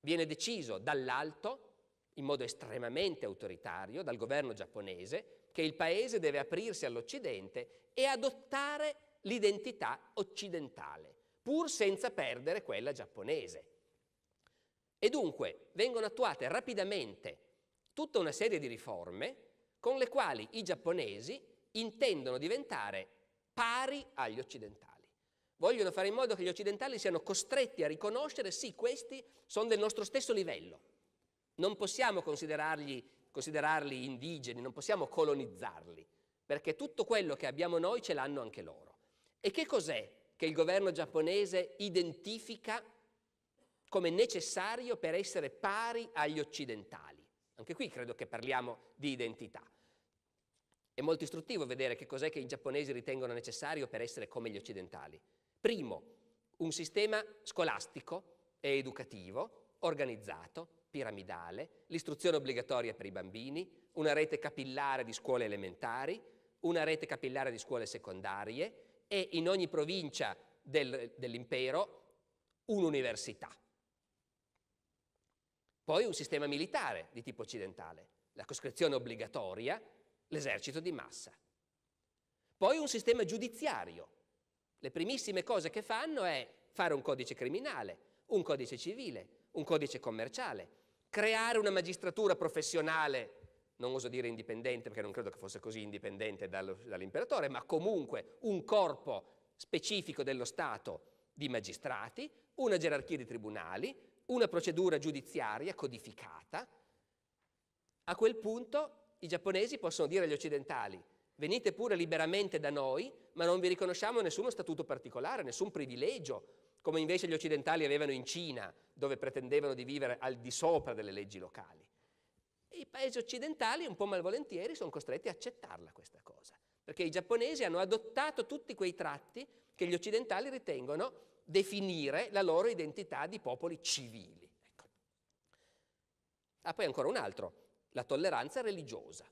viene deciso dall'alto, in modo estremamente autoritario, dal governo giapponese, che il paese deve aprirsi all'Occidente e adottare l'identità occidentale, pur senza perdere quella giapponese. E dunque vengono attuate rapidamente tutta una serie di riforme con le quali i giapponesi intendono diventare pari agli occidentali. Vogliono fare in modo che gli occidentali siano costretti a riconoscere sì, questi sono del nostro stesso livello. Non possiamo considerarli indigeni, non possiamo colonizzarli, perché tutto quello che abbiamo noi ce l'hanno anche loro. E che cos'è che il governo giapponese identifica come necessario per essere pari agli occidentali? Anche qui credo che parliamo di identità. È molto istruttivo vedere che cos'è che i giapponesi ritengono necessario per essere come gli occidentali. Primo, un sistema scolastico e educativo, organizzato, piramidale, l'istruzione obbligatoria per i bambini, una rete capillare di scuole elementari, una rete capillare di scuole secondarie e in ogni provincia del, dell'impero un'università. Poi un sistema militare di tipo occidentale, la coscrizione obbligatoria, l'esercito di massa. Poi un sistema giudiziario le primissime cose che fanno è fare un codice criminale, un codice civile, un codice commerciale, creare una magistratura professionale, non oso dire indipendente perché non credo che fosse così indipendente dall'imperatore, ma comunque un corpo specifico dello Stato di magistrati, una gerarchia di tribunali, una procedura giudiziaria codificata. A quel punto i giapponesi possono dire agli occidentali venite pure liberamente da noi, ma non vi riconosciamo nessuno statuto particolare, nessun privilegio, come invece gli occidentali avevano in Cina, dove pretendevano di vivere al di sopra delle leggi locali. E i paesi occidentali, un po' malvolentieri, sono costretti a accettarla questa cosa, perché i giapponesi hanno adottato tutti quei tratti che gli occidentali ritengono definire la loro identità di popoli civili. Ecco. Ah, poi ancora un altro, la tolleranza religiosa.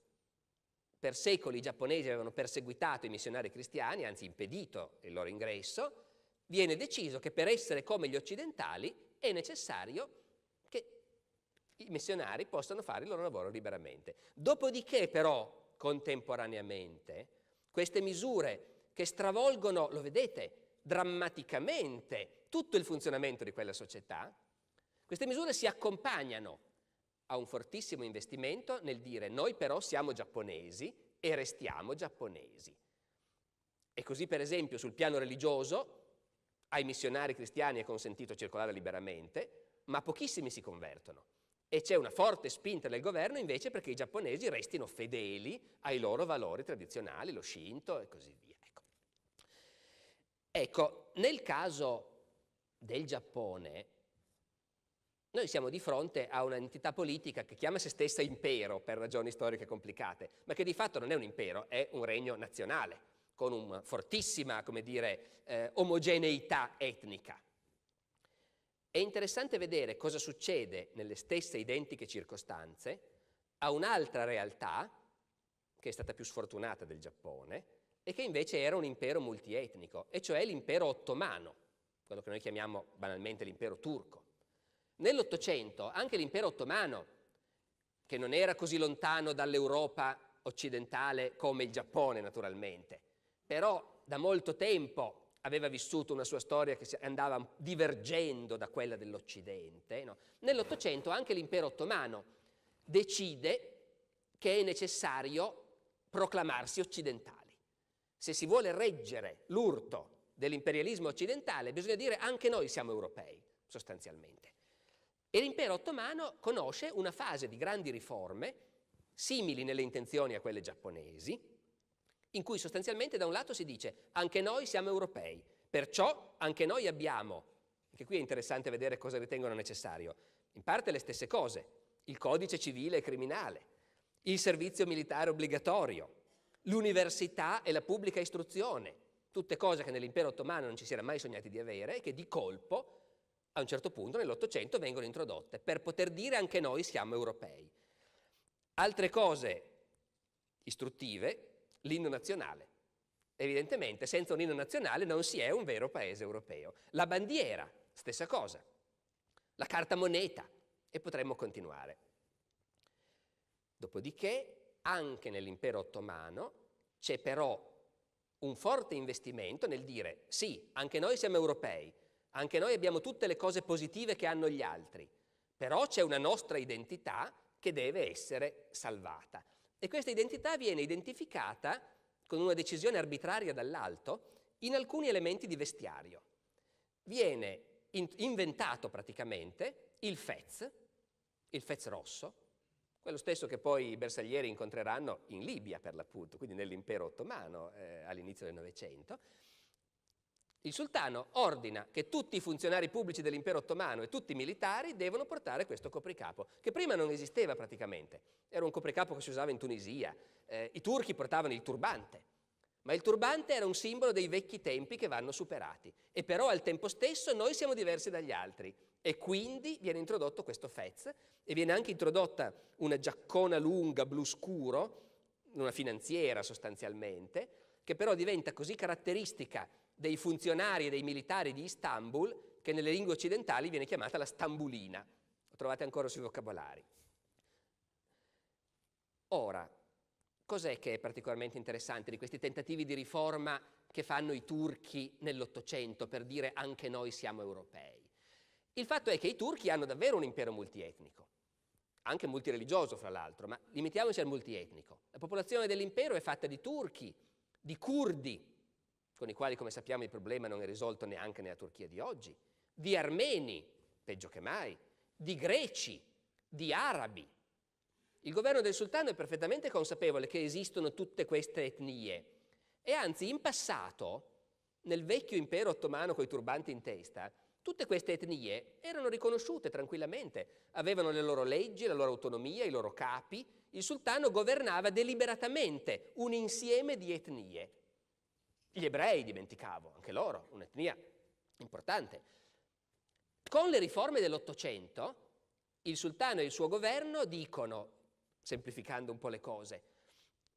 Per secoli i giapponesi avevano perseguitato i missionari cristiani, anzi impedito il loro ingresso, viene deciso che per essere come gli occidentali è necessario che i missionari possano fare il loro lavoro liberamente. Dopodiché però, contemporaneamente, queste misure che stravolgono, lo vedete, drammaticamente tutto il funzionamento di quella società, queste misure si accompagnano ha un fortissimo investimento nel dire noi però siamo giapponesi e restiamo giapponesi. E così per esempio sul piano religioso ai missionari cristiani è consentito circolare liberamente, ma pochissimi si convertono. E c'è una forte spinta del governo invece perché i giapponesi restino fedeli ai loro valori tradizionali, lo shinto e così via. Ecco, ecco nel caso del Giappone noi siamo di fronte a un'entità politica che chiama se stessa impero per ragioni storiche complicate, ma che di fatto non è un impero, è un regno nazionale, con una fortissima, come dire, eh, omogeneità etnica. È interessante vedere cosa succede nelle stesse identiche circostanze a un'altra realtà, che è stata più sfortunata del Giappone, e che invece era un impero multietnico, e cioè l'impero ottomano, quello che noi chiamiamo banalmente l'impero turco. Nell'Ottocento anche l'impero ottomano, che non era così lontano dall'Europa occidentale come il Giappone naturalmente, però da molto tempo aveva vissuto una sua storia che andava divergendo da quella dell'Occidente. No? Nell'Ottocento anche l'impero ottomano decide che è necessario proclamarsi occidentali. Se si vuole reggere l'urto dell'imperialismo occidentale, bisogna dire anche noi siamo europei, sostanzialmente. E l'impero ottomano conosce una fase di grandi riforme, simili nelle intenzioni a quelle giapponesi, in cui sostanzialmente da un lato si dice anche noi siamo europei, perciò anche noi abbiamo, anche qui è interessante vedere cosa ritengono necessario, in parte le stesse cose, il codice civile e criminale, il servizio militare obbligatorio, l'università e la pubblica istruzione, tutte cose che nell'impero ottomano non ci si era mai sognati di avere e che di colpo a un certo punto nell'Ottocento vengono introdotte per poter dire anche noi siamo europei. Altre cose istruttive, l'inno nazionale. Evidentemente senza un inno nazionale non si è un vero paese europeo. La bandiera, stessa cosa. La carta moneta e potremmo continuare. Dopodiché anche nell'impero ottomano c'è però un forte investimento nel dire sì, anche noi siamo europei, anche noi abbiamo tutte le cose positive che hanno gli altri, però c'è una nostra identità che deve essere salvata. E questa identità viene identificata con una decisione arbitraria dall'alto in alcuni elementi di vestiario. Viene in- inventato praticamente il fez, il fez rosso, quello stesso che poi i bersaglieri incontreranno in Libia per l'appunto, quindi nell'impero ottomano eh, all'inizio del Novecento, il sultano ordina che tutti i funzionari pubblici dell'impero ottomano e tutti i militari devono portare questo copricapo, che prima non esisteva praticamente. Era un copricapo che si usava in Tunisia. Eh, I turchi portavano il turbante. Ma il turbante era un simbolo dei vecchi tempi che vanno superati. E però al tempo stesso noi siamo diversi dagli altri. E quindi viene introdotto questo fez e viene anche introdotta una giaccona lunga, blu scuro, una finanziera sostanzialmente, che però diventa così caratteristica dei funzionari e dei militari di Istanbul, che nelle lingue occidentali viene chiamata la stambulina. Lo trovate ancora sui vocabolari. Ora, cos'è che è particolarmente interessante di questi tentativi di riforma che fanno i turchi nell'Ottocento per dire anche noi siamo europei? Il fatto è che i turchi hanno davvero un impero multietnico, anche multireligioso fra l'altro, ma limitiamoci al multietnico. La popolazione dell'impero è fatta di turchi, di curdi, con i quali, come sappiamo, il problema non è risolto neanche nella Turchia di oggi, di armeni, peggio che mai, di greci, di arabi. Il governo del sultano è perfettamente consapevole che esistono tutte queste etnie e anzi in passato, nel vecchio impero ottomano coi turbanti in testa, tutte queste etnie erano riconosciute tranquillamente, avevano le loro leggi, la loro autonomia, i loro capi, il sultano governava deliberatamente un insieme di etnie gli ebrei, dimenticavo, anche loro, un'etnia importante. Con le riforme dell'Ottocento, il sultano e il suo governo dicono, semplificando un po' le cose,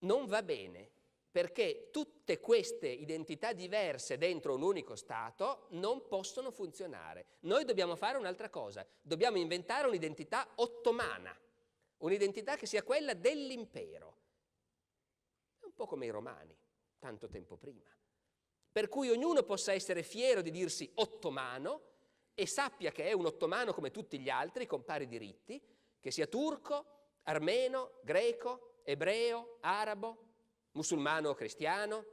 non va bene perché tutte queste identità diverse dentro un unico Stato non possono funzionare. Noi dobbiamo fare un'altra cosa, dobbiamo inventare un'identità ottomana, un'identità che sia quella dell'impero. È un po' come i romani, tanto tempo prima per cui ognuno possa essere fiero di dirsi ottomano e sappia che è un ottomano come tutti gli altri, con pari diritti, che sia turco, armeno, greco, ebreo, arabo, musulmano o cristiano.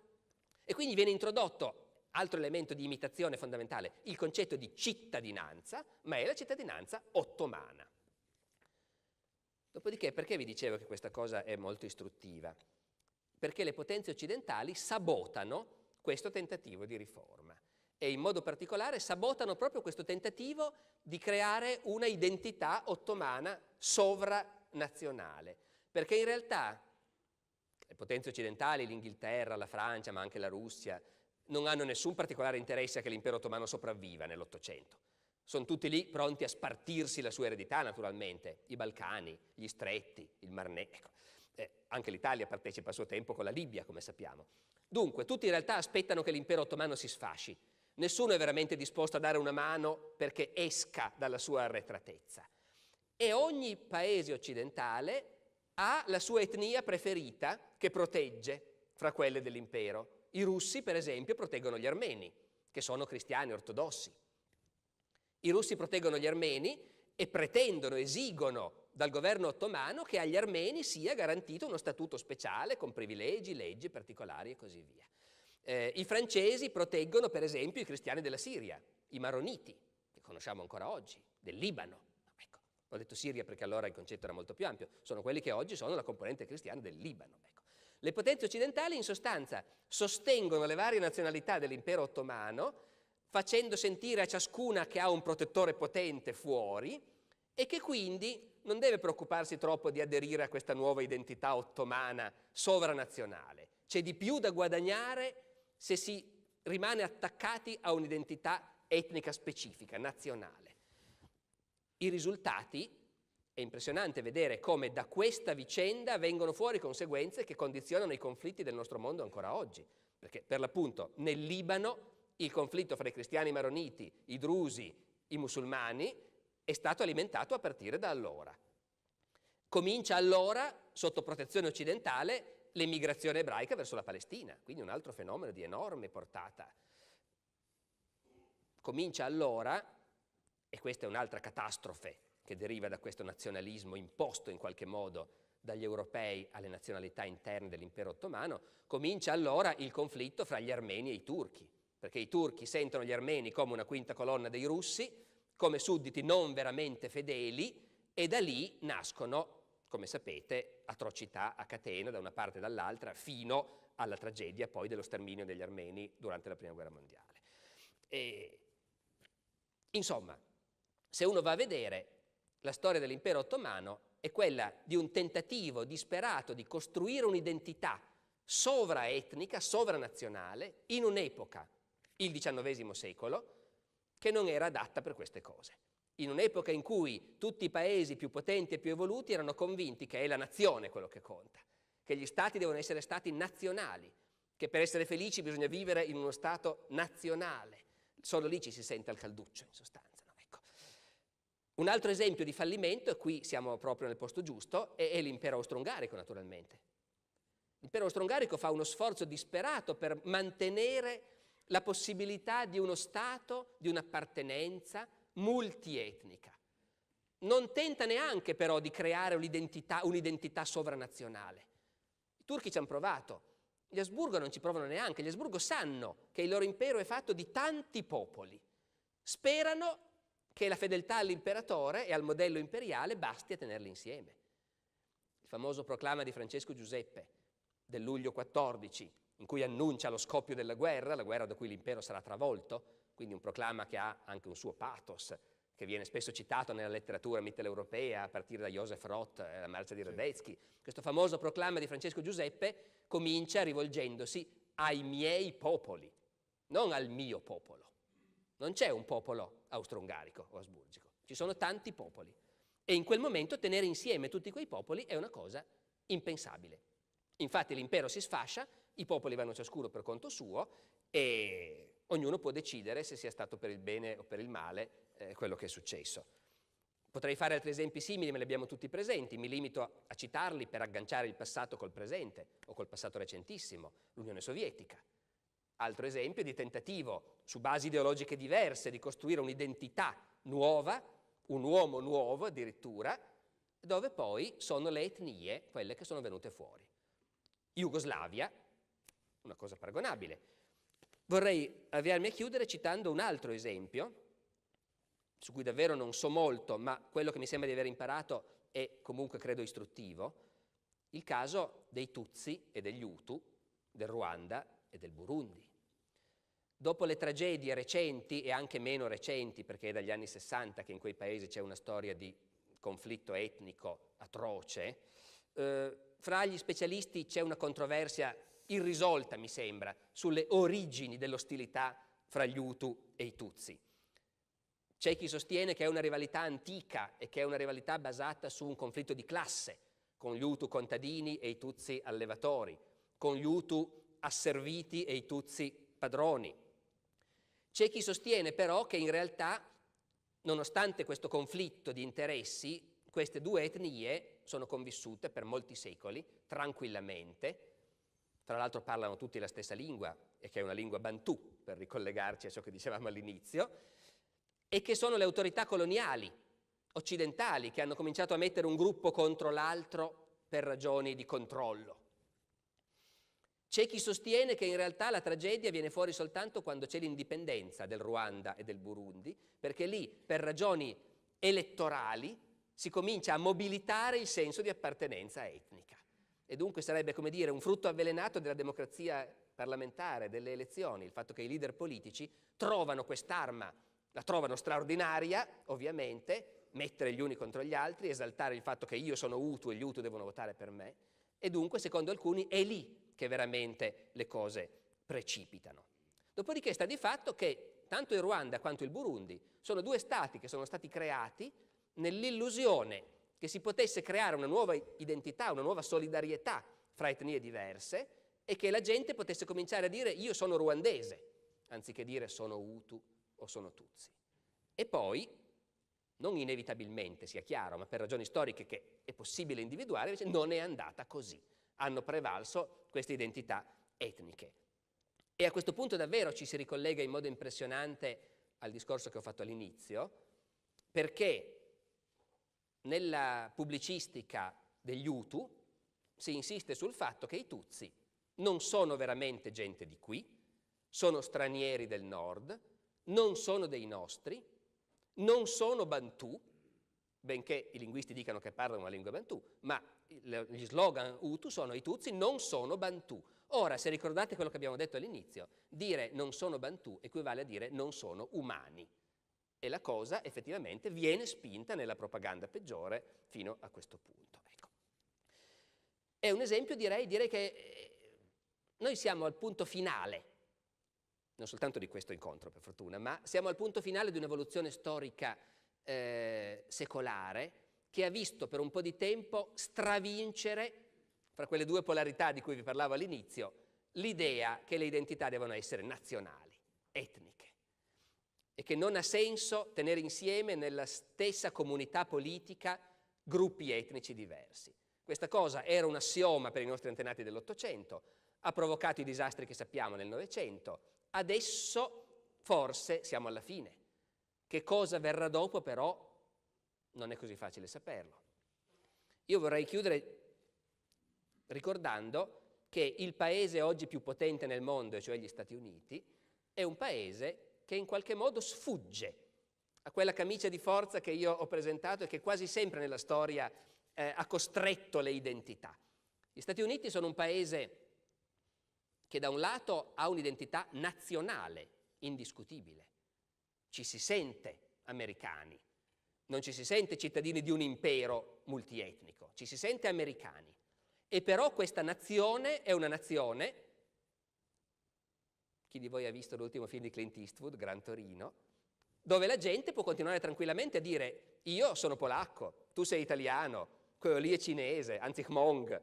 E quindi viene introdotto, altro elemento di imitazione fondamentale, il concetto di cittadinanza, ma è la cittadinanza ottomana. Dopodiché, perché vi dicevo che questa cosa è molto istruttiva? Perché le potenze occidentali sabotano questo tentativo di riforma. E in modo particolare sabotano proprio questo tentativo di creare una identità ottomana sovranazionale, perché in realtà le potenze occidentali, l'Inghilterra, la Francia, ma anche la Russia, non hanno nessun particolare interesse a che l'impero ottomano sopravviva nell'Ottocento. Sono tutti lì pronti a spartirsi la sua eredità, naturalmente, i Balcani, gli stretti, il Mar Negro. Ecco. Eh, anche l'Italia partecipa a suo tempo con la Libia, come sappiamo. Dunque, tutti in realtà aspettano che l'impero ottomano si sfasci. Nessuno è veramente disposto a dare una mano perché esca dalla sua arretratezza. E ogni paese occidentale ha la sua etnia preferita che protegge fra quelle dell'impero. I russi, per esempio, proteggono gli armeni, che sono cristiani ortodossi. I russi proteggono gli armeni e pretendono, esigono dal governo ottomano che agli armeni sia garantito uno statuto speciale con privilegi, leggi particolari e così via. Eh, I francesi proteggono per esempio i cristiani della Siria, i maroniti, che conosciamo ancora oggi, del Libano. Ecco, ho detto Siria perché allora il concetto era molto più ampio, sono quelli che oggi sono la componente cristiana del Libano. Ecco. Le potenze occidentali in sostanza sostengono le varie nazionalità dell'impero ottomano facendo sentire a ciascuna che ha un protettore potente fuori, e che quindi non deve preoccuparsi troppo di aderire a questa nuova identità ottomana sovranazionale. C'è di più da guadagnare se si rimane attaccati a un'identità etnica specifica, nazionale. I risultati, è impressionante vedere come da questa vicenda vengono fuori conseguenze che condizionano i conflitti del nostro mondo ancora oggi, perché per l'appunto nel Libano il conflitto fra i cristiani maroniti, i drusi, i musulmani è stato alimentato a partire da allora. Comincia allora, sotto protezione occidentale, l'emigrazione ebraica verso la Palestina, quindi un altro fenomeno di enorme portata. Comincia allora, e questa è un'altra catastrofe che deriva da questo nazionalismo imposto in qualche modo dagli europei alle nazionalità interne dell'impero ottomano, comincia allora il conflitto fra gli armeni e i turchi, perché i turchi sentono gli armeni come una quinta colonna dei russi, come sudditi non veramente fedeli e da lì nascono, come sapete, atrocità a catena da una parte e dall'altra fino alla tragedia poi dello sterminio degli armeni durante la Prima Guerra Mondiale. E, insomma, se uno va a vedere la storia dell'impero ottomano è quella di un tentativo disperato di costruire un'identità sovraetnica, sovranazionale, in un'epoca, il XIX secolo, che non era adatta per queste cose. In un'epoca in cui tutti i paesi più potenti e più evoluti erano convinti che è la nazione quello che conta, che gli stati devono essere stati nazionali, che per essere felici bisogna vivere in uno stato nazionale. Solo lì ci si sente al calduccio, in sostanza. No? Ecco. Un altro esempio di fallimento, e qui siamo proprio nel posto giusto, è, è l'impero austro-ungarico, naturalmente. L'impero austro-ungarico fa uno sforzo disperato per mantenere la possibilità di uno Stato, di un'appartenenza multietnica. Non tenta neanche però di creare un'identità, un'identità sovranazionale. I turchi ci hanno provato, gli Asburgo non ci provano neanche, gli Asburgo sanno che il loro impero è fatto di tanti popoli. Sperano che la fedeltà all'imperatore e al modello imperiale basti a tenerli insieme. Il famoso proclama di Francesco Giuseppe del luglio 14 in cui annuncia lo scoppio della guerra, la guerra da cui l'impero sarà travolto, quindi un proclama che ha anche un suo pathos, che viene spesso citato nella letteratura mitteleuropea, a partire da Joseph Roth, la marcia di Radetzky. Sì. Questo famoso proclama di Francesco Giuseppe comincia rivolgendosi ai miei popoli, non al mio popolo. Non c'è un popolo austro-ungarico o asburgico, ci sono tanti popoli. E in quel momento tenere insieme tutti quei popoli è una cosa impensabile. Infatti l'impero si sfascia i popoli vanno ciascuno per conto suo e ognuno può decidere se sia stato per il bene o per il male eh, quello che è successo. Potrei fare altri esempi simili, ma li abbiamo tutti presenti, mi limito a, a citarli per agganciare il passato col presente o col passato recentissimo, l'Unione Sovietica. Altro esempio di tentativo, su basi ideologiche diverse, di costruire un'identità nuova, un uomo nuovo addirittura, dove poi sono le etnie quelle che sono venute fuori. Jugoslavia, una cosa paragonabile. Vorrei avviarmi a chiudere citando un altro esempio, su cui davvero non so molto, ma quello che mi sembra di aver imparato è comunque, credo, istruttivo, il caso dei Tutsi e degli Hutu, del Ruanda e del Burundi. Dopo le tragedie recenti e anche meno recenti, perché è dagli anni 60 che in quei paesi c'è una storia di conflitto etnico atroce, eh, fra gli specialisti c'è una controversia irrisolta, mi sembra, sulle origini dell'ostilità fra gli Hutu e i Tutsi. C'è chi sostiene che è una rivalità antica e che è una rivalità basata su un conflitto di classe, con gli Hutu contadini e i Tutsi allevatori, con gli Hutu asserviti e i Tutsi padroni. C'è chi sostiene però che in realtà, nonostante questo conflitto di interessi, queste due etnie sono convissute per molti secoli tranquillamente tra l'altro parlano tutti la stessa lingua, e che è una lingua bantù, per ricollegarci a ciò che dicevamo all'inizio, e che sono le autorità coloniali occidentali che hanno cominciato a mettere un gruppo contro l'altro per ragioni di controllo. C'è chi sostiene che in realtà la tragedia viene fuori soltanto quando c'è l'indipendenza del Ruanda e del Burundi, perché lì per ragioni elettorali si comincia a mobilitare il senso di appartenenza etnica. E dunque sarebbe, come dire, un frutto avvelenato della democrazia parlamentare, delle elezioni, il fatto che i leader politici trovano quest'arma, la trovano straordinaria, ovviamente, mettere gli uni contro gli altri, esaltare il fatto che io sono Utu e gli Utu devono votare per me, e dunque, secondo alcuni, è lì che veramente le cose precipitano. Dopodiché sta di fatto che tanto il Ruanda quanto il Burundi sono due stati che sono stati creati nell'illusione che si potesse creare una nuova identità, una nuova solidarietà fra etnie diverse e che la gente potesse cominciare a dire io sono ruandese, anziché dire sono Hutu o sono Tutsi. E poi, non inevitabilmente, sia chiaro, ma per ragioni storiche che è possibile individuare, invece non è andata così. Hanno prevalso queste identità etniche. E a questo punto davvero ci si ricollega in modo impressionante al discorso che ho fatto all'inizio, perché nella pubblicistica degli Utu si insiste sul fatto che i Tuzzi non sono veramente gente di qui, sono stranieri del nord, non sono dei nostri, non sono Bantu, benché i linguisti dicano che parlano una lingua Bantu, ma gli slogan Utu sono i Tuzzi non sono Bantu. Ora, se ricordate quello che abbiamo detto all'inizio, dire non sono Bantu equivale a dire non sono umani e la cosa effettivamente viene spinta nella propaganda peggiore fino a questo punto. Ecco. È un esempio, direi, direi che eh, noi siamo al punto finale, non soltanto di questo incontro per fortuna, ma siamo al punto finale di un'evoluzione storica eh, secolare che ha visto per un po' di tempo stravincere, fra quelle due polarità di cui vi parlavo all'inizio, l'idea che le identità devono essere nazionali, etniche e che non ha senso tenere insieme nella stessa comunità politica gruppi etnici diversi. Questa cosa era un assioma per i nostri antenati dell'Ottocento, ha provocato i disastri che sappiamo nel Novecento, adesso forse siamo alla fine. Che cosa verrà dopo però non è così facile saperlo. Io vorrei chiudere ricordando che il paese oggi più potente nel mondo, cioè gli Stati Uniti, è un paese che in qualche modo sfugge a quella camicia di forza che io ho presentato e che quasi sempre nella storia eh, ha costretto le identità. Gli Stati Uniti sono un paese che da un lato ha un'identità nazionale indiscutibile, ci si sente americani, non ci si sente cittadini di un impero multietnico, ci si sente americani. E però questa nazione è una nazione chi di voi ha visto l'ultimo film di Clint Eastwood, Gran Torino? Dove la gente può continuare tranquillamente a dire io sono polacco, tu sei italiano, quello lì è cinese, anzi Hmong,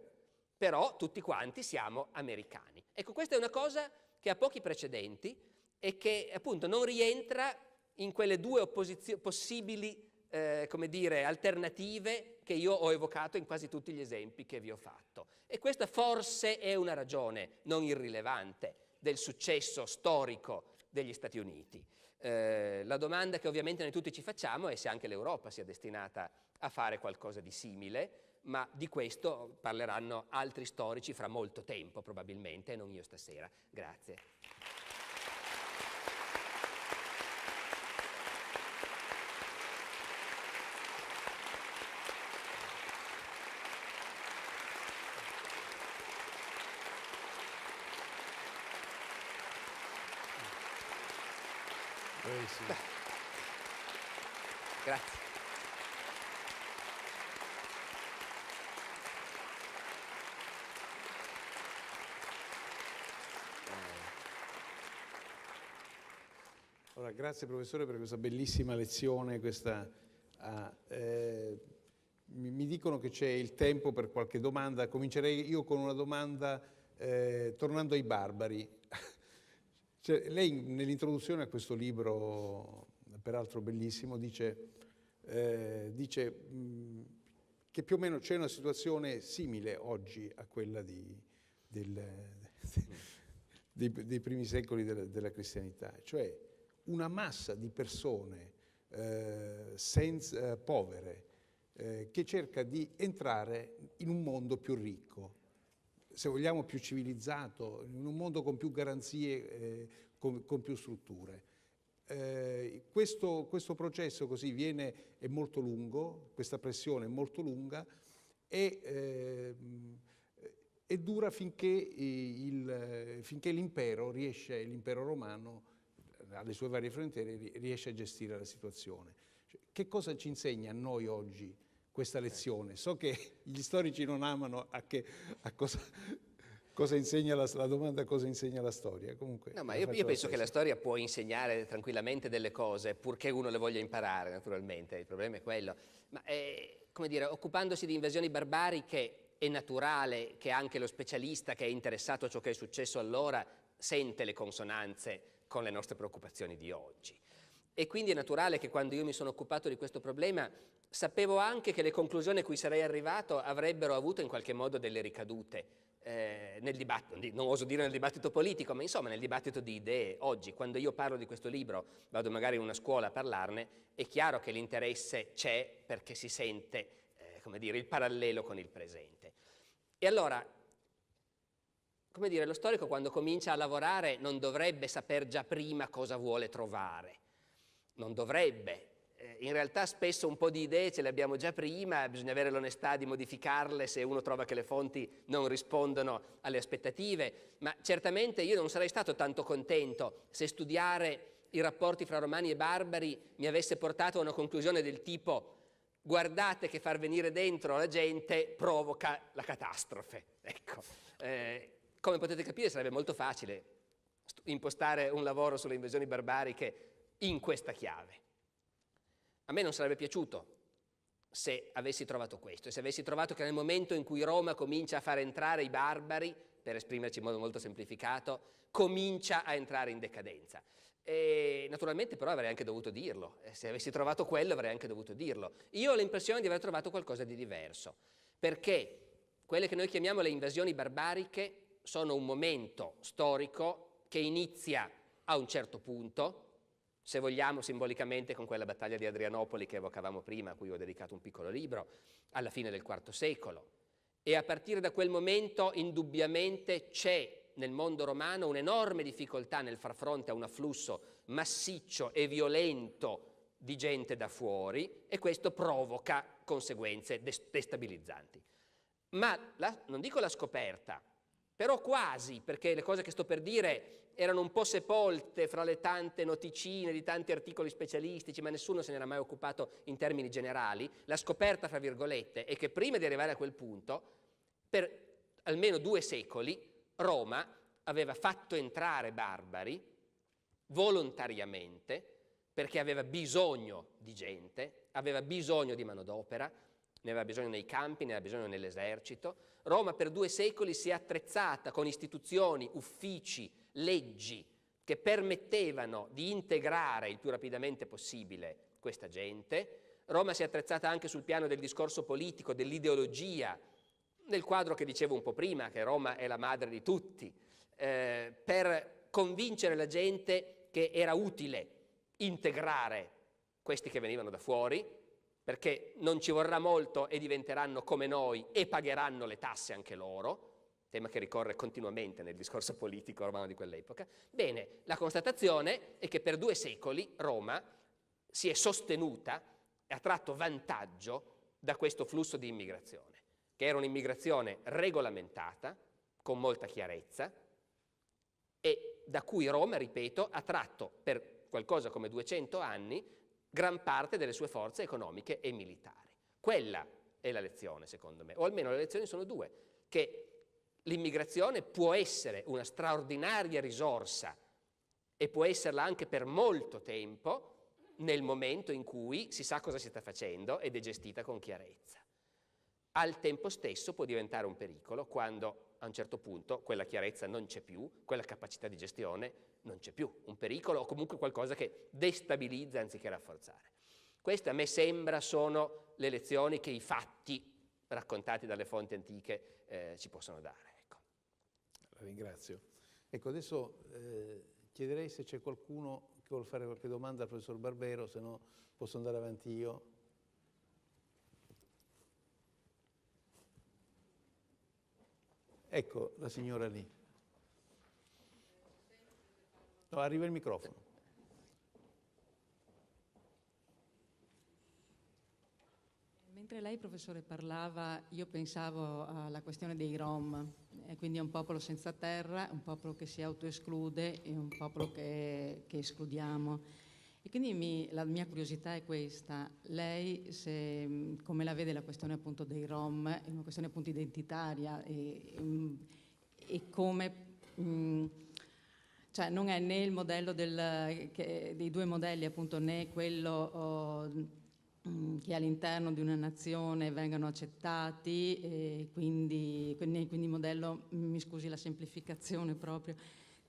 però tutti quanti siamo americani. Ecco, questa è una cosa che ha pochi precedenti e che appunto non rientra in quelle due possibili eh, come dire, alternative che io ho evocato in quasi tutti gli esempi che vi ho fatto. E questa forse è una ragione non irrilevante del successo storico degli Stati Uniti. Eh, la domanda che ovviamente noi tutti ci facciamo è se anche l'Europa sia destinata a fare qualcosa di simile, ma di questo parleranno altri storici fra molto tempo probabilmente, non io stasera. Grazie. bellissimo. Grazie.
Allora, eh. grazie professore per questa bellissima lezione. Questa, ah, eh, mi, mi, dicono che c'è il tempo per qualche domanda. Comincerei io con una domanda eh, tornando ai barbari. Cioè, lei nell'introduzione a questo libro, peraltro bellissimo, dice, eh, dice mh, che più o meno c'è una situazione simile oggi a quella di, del, de, dei, dei, primi secoli della, della, cristianità, cioè una massa di persone eh, senza, eh, povere eh, che cerca di entrare in un mondo più ricco se vogliamo, più civilizzato, in un mondo con più garanzie, eh, con, con, più strutture. Eh, questo, questo, processo così viene, è molto lungo, questa pressione è molto lunga e, eh, e dura finché, l'impero, riesce, l'impero romano alle sue varie frontiere riesce a gestire la situazione. Cioè, che cosa ci insegna a noi oggi questa lezione. So che gli storici non amano a, che, a cosa, cosa, insegna la, la domanda cosa insegna la storia. Comunque, no, ma io, io penso che la
storia può insegnare tranquillamente delle cose, purché uno le voglia imparare, naturalmente, il problema è quello. Ma eh, come dire, occupandosi di invasioni barbariche è naturale che anche lo specialista che è interessato a ciò che è successo allora sente le consonanze con le nostre preoccupazioni di oggi. E quindi è naturale che quando io mi sono occupato di questo problema sapevo anche che le conclusioni a cui sarei arrivato avrebbero avuto in qualche modo delle ricadute eh, nel dibattito, non oso dire nel dibattito politico, ma insomma nel dibattito di idee. Oggi, quando io parlo di questo libro, vado magari in una scuola a parlarne, è chiaro che l'interesse c'è perché si sente, eh, come dire, il parallelo con il presente. E allora, come dire, lo storico quando comincia a lavorare non dovrebbe saper già prima cosa vuole trovare non dovrebbe. Eh, in realtà spesso un po' di idee ce le abbiamo già prima, bisogna avere l'onestà di modificarle se uno trova che le fonti non rispondono alle aspettative, ma certamente io non sarei stato tanto contento se studiare i rapporti fra romani e barbari mi avesse portato a una conclusione del tipo guardate che far venire dentro la gente provoca la catastrofe. Ecco, eh, come potete capire sarebbe molto facile impostare un lavoro sulle invasioni barbariche in questa chiave. A me non sarebbe piaciuto se avessi trovato questo, e se avessi trovato che nel momento in cui Roma comincia a far entrare i barbari, per esprimerci in modo molto semplificato, comincia a entrare in decadenza. E naturalmente però avrei anche dovuto dirlo, se avessi trovato quello avrei anche dovuto dirlo. Io ho l'impressione di aver trovato qualcosa di diverso, perché quelle che noi chiamiamo le invasioni barbariche sono un momento storico che inizia a un certo punto, se vogliamo simbolicamente con quella battaglia di Adrianopoli che evocavamo prima, a cui ho dedicato un piccolo libro, alla fine del IV secolo. E a partire da quel momento indubbiamente c'è nel mondo romano un'enorme difficoltà nel far fronte a un afflusso massiccio e violento di gente da fuori e questo provoca conseguenze destabilizzanti. Ma la, non dico la scoperta, però quasi, perché le cose che sto per dire erano un po' sepolte fra le tante noticine di tanti articoli specialistici, ma nessuno se n'era mai occupato in termini generali, la scoperta, fra virgolette, è che prima di arrivare a quel punto, per almeno due secoli, Roma aveva fatto entrare barbari volontariamente perché aveva bisogno di gente, aveva bisogno di manodopera, ne aveva bisogno nei campi, ne aveva bisogno nell'esercito. Roma per due secoli si è attrezzata con istituzioni, uffici, leggi che permettevano di integrare il più rapidamente possibile questa gente. Roma si è attrezzata anche sul piano del discorso politico, dell'ideologia, nel quadro che dicevo un po' prima, che Roma è la madre di tutti, eh, per convincere la gente che era utile integrare questi che venivano da fuori, perché non ci vorrà molto e diventeranno come noi e pagheranno le tasse anche loro, tema che ricorre continuamente nel discorso politico romano di quell'epoca. Bene, la constatazione è che per due secoli Roma si è sostenuta e ha tratto vantaggio da questo flusso di immigrazione, che era un'immigrazione regolamentata, con molta chiarezza, e da cui Roma, ripeto, ha tratto per qualcosa come 200 anni gran parte delle sue forze economiche e militari. Quella è la lezione, secondo me, o almeno le lezioni sono due, che l'immigrazione può essere una straordinaria risorsa e può esserla anche per molto tempo nel momento in cui si sa cosa si sta facendo ed è gestita con chiarezza. Al tempo stesso può diventare un pericolo quando a un certo punto quella chiarezza non c'è più, quella capacità di gestione non c'è più, un pericolo o comunque qualcosa che destabilizza anziché rafforzare. Queste a me sembra sono le lezioni che i fatti raccontati dalle fonti antiche eh, ci possono dare. Ecco.
La ringrazio. Ecco, adesso eh, chiederei se c'è qualcuno che vuole fare qualche domanda al professor Barbero, se no posso andare avanti io. Ecco la signora lì. No, arriva il microfono.
Mentre lei, professore, parlava, io pensavo alla questione dei Rom, e quindi è un popolo senza terra, un popolo che si autoesclude e un popolo che, che escludiamo. E quindi mi, la mia curiosità è questa, lei se, come la vede la questione appunto dei Rom, è una questione appunto identitaria e, mm, e come... Mh, mm, cioè non è né il modello del, che, dei due modelli appunto né quello oh, che all'interno di una nazione vengano accettati e quindi, quindi, quindi modello, mi scusi la semplificazione proprio,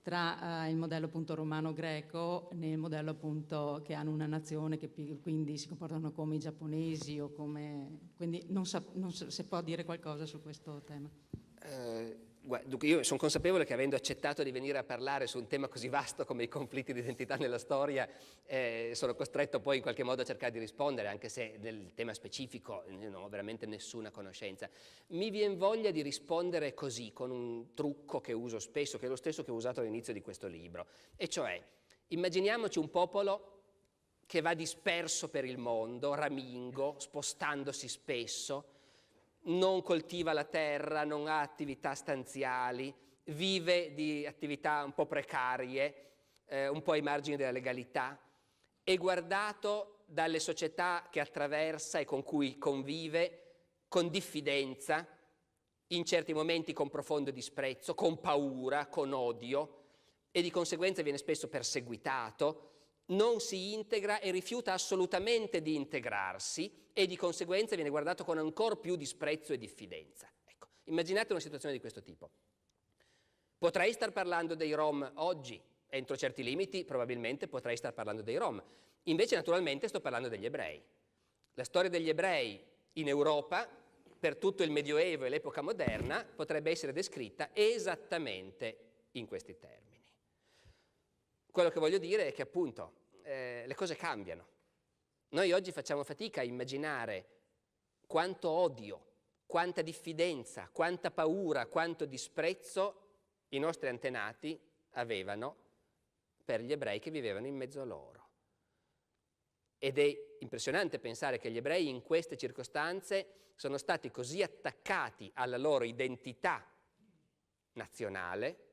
tra eh, il modello appunto romano-greco e il modello appunto che hanno una nazione che quindi si comportano come i giapponesi o come... quindi non, sa, non sa, se può dire qualcosa su questo tema.
Eh, io sono consapevole che avendo accettato di venire a parlare su un tema così vasto come i conflitti di identità nella storia, eh, sono costretto poi in qualche modo a cercare di rispondere, anche se del tema specifico eh, non ho veramente nessuna conoscenza. Mi viene voglia di rispondere così, con un trucco che uso spesso, che è lo stesso che ho usato all'inizio di questo libro, e cioè immaginiamoci un popolo che va disperso per il mondo, ramingo, spostandosi spesso, non coltiva la terra, non ha attività stanziali, vive di attività un po' precarie, eh, un po' ai margini della legalità, è guardato dalle società che attraversa e con cui convive con diffidenza, in certi momenti con profondo disprezzo, con paura, con odio e di conseguenza viene spesso perseguitato non si integra e rifiuta assolutamente di integrarsi e di conseguenza viene guardato con ancora più disprezzo e diffidenza. Ecco, immaginate una situazione di questo tipo. Potrei star parlando dei Rom oggi, entro certi limiti probabilmente potrei star parlando dei Rom, invece naturalmente sto parlando degli ebrei. La storia degli ebrei in Europa, per tutto il Medioevo e l'epoca moderna, potrebbe essere descritta esattamente in questi termini. Quello che voglio dire è che appunto eh, le cose cambiano. Noi oggi facciamo fatica a immaginare quanto odio, quanta diffidenza, quanta paura, quanto disprezzo i nostri antenati avevano per gli ebrei che vivevano in mezzo a loro. Ed è impressionante pensare che gli ebrei in queste circostanze sono stati così attaccati alla loro identità nazionale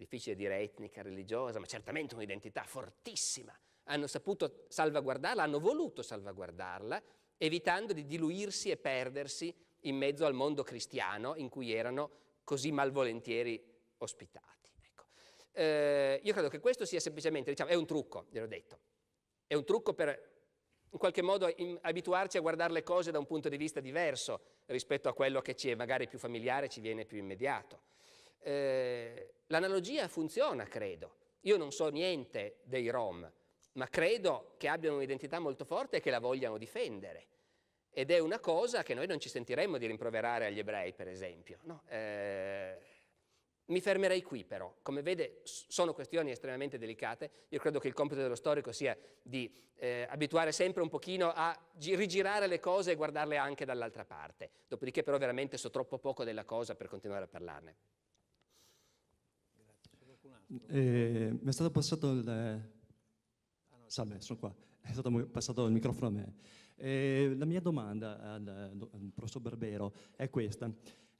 difficile dire etnica, religiosa, ma certamente un'identità fortissima. Hanno saputo salvaguardarla, hanno voluto salvaguardarla, evitando di diluirsi e perdersi in mezzo al mondo cristiano in cui erano così malvolentieri ospitati. Ecco. Eh, io credo che questo sia semplicemente, diciamo, è un trucco, gliel'ho detto, è un trucco per in qualche modo in, abituarci a guardare le cose da un punto di vista diverso rispetto a quello che ci è magari più familiare, ci viene più immediato. Eh, l'analogia funziona, credo. Io non so niente dei Rom, ma credo che abbiano un'identità molto forte e che la vogliano difendere. Ed è una cosa che noi non ci sentiremmo di rimproverare agli ebrei, per esempio. No? Eh, mi fermerei qui però, come vede sono questioni estremamente delicate, io credo che il compito dello storico sia di eh, abituare sempre un pochino a rigirare le cose e guardarle anche dall'altra parte, dopodiché però veramente so troppo poco della cosa per continuare a parlarne
eh, mi è stato passato il... Eh, ah, no, salve, sono qua. È stato passato il microfono a me. Eh, la mia domanda al, al professor Barbero è questa.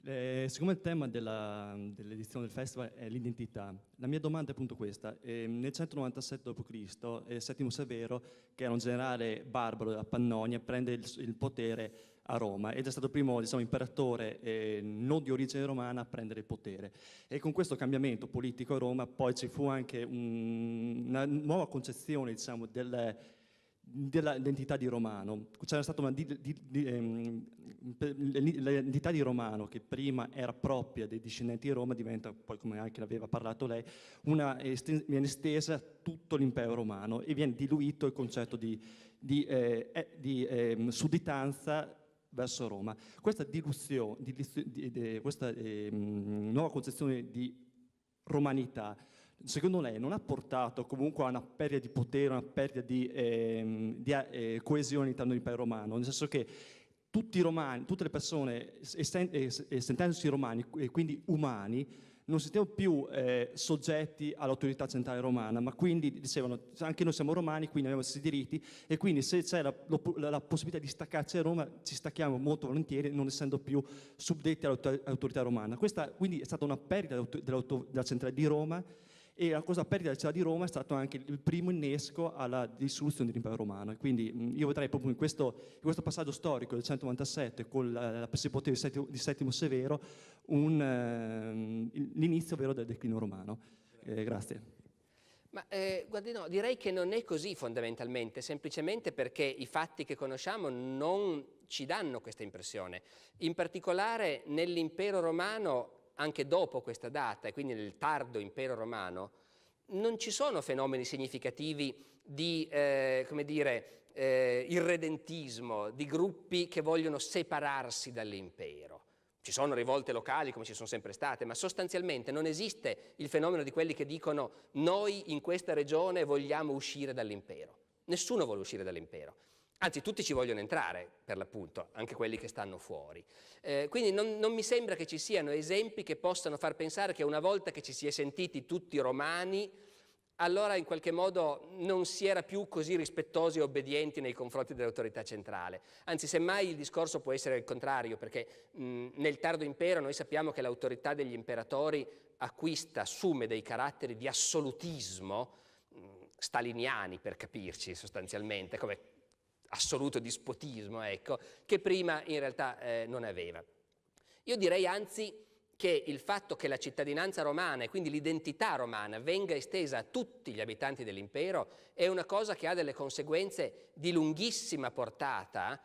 Eh, siccome il tema dell'edizione del festival è l'identità, la mia domanda è appunto questa. Eh, nel 197 d.C., eh, Settimo Severo, che era un generale barbaro della Pannonia, prende il, il potere a Roma ed è stato il primo diciamo, imperatore eh, non di origine romana a prendere il potere. E con questo cambiamento politico a Roma poi ci fu anche un, una nuova concezione diciamo, del, dell'identità di romano. C'era stata una di, di, di, ehm, l'identità di romano che prima era propria dei discendenti di Roma diventa, poi come anche l'aveva parlato lei, una, est- viene estesa a tutto l'impero romano e viene diluito il concetto di, di eh, eh, eh, sudditanza verso Roma. Questa, questa eh, nuova concezione di romanità, secondo lei non ha portato comunque a una perdita di potere, a una perdita di, eh, di eh, coesione all'interno dell'impero romano, nel senso che tutti i romani, tutte le persone, sentendosi romani e quindi umani, non si tenevano più eh, soggetti all'autorità centrale romana, ma quindi dicevano anche noi siamo romani, quindi abbiamo questi diritti e quindi se c'è la, la, la, possibilità di staccarci da Roma ci stacchiamo molto volentieri non essendo più subdetti all'autorità romana. Questa quindi è stata una perdita della centrale di Roma e la cosa perdita della città di Roma è stato anche il primo innesco alla dissoluzione dell'impero romano. Quindi mm, io vedrei proprio in questo, in questo passaggio storico del 197 con la, la di, Settimo, di Settimo Severo eh, l'inizio vero del declino romano. Eh, grazie.
Ma eh, guardi, no, direi che non è così fondamentalmente, semplicemente perché i fatti che conosciamo non ci danno questa impressione. In particolare nell'impero romano anche dopo questa data, e quindi nel tardo impero romano, non ci sono fenomeni significativi di, eh, come dire, eh, irredentismo, di gruppi che vogliono separarsi dall'impero. Ci sono rivolte locali come ci sono sempre state, ma sostanzialmente non esiste il fenomeno di quelli che dicono noi in questa regione vogliamo uscire dall'impero. Nessuno vuole uscire dall'impero. Anzi, tutti ci vogliono entrare, per l'appunto, anche quelli che stanno fuori. Eh, quindi non, non, mi sembra che ci siano esempi che possano far pensare che una volta che ci si è sentiti tutti romani, allora in qualche modo non si era più così rispettosi e obbedienti nei confronti dell'autorità centrale. Anzi, semmai il discorso può essere il contrario, perché mh, nel tardo impero noi sappiamo che l'autorità degli imperatori acquista, assume dei caratteri di assolutismo, mh, staliniani per capirci sostanzialmente, come assoluto dispotismo, ecco, che prima in realtà eh, non aveva. Io direi anzi che il fatto che la cittadinanza romana e quindi l'identità romana venga estesa a tutti gli abitanti dell'impero è una cosa che ha delle conseguenze di lunghissima portata,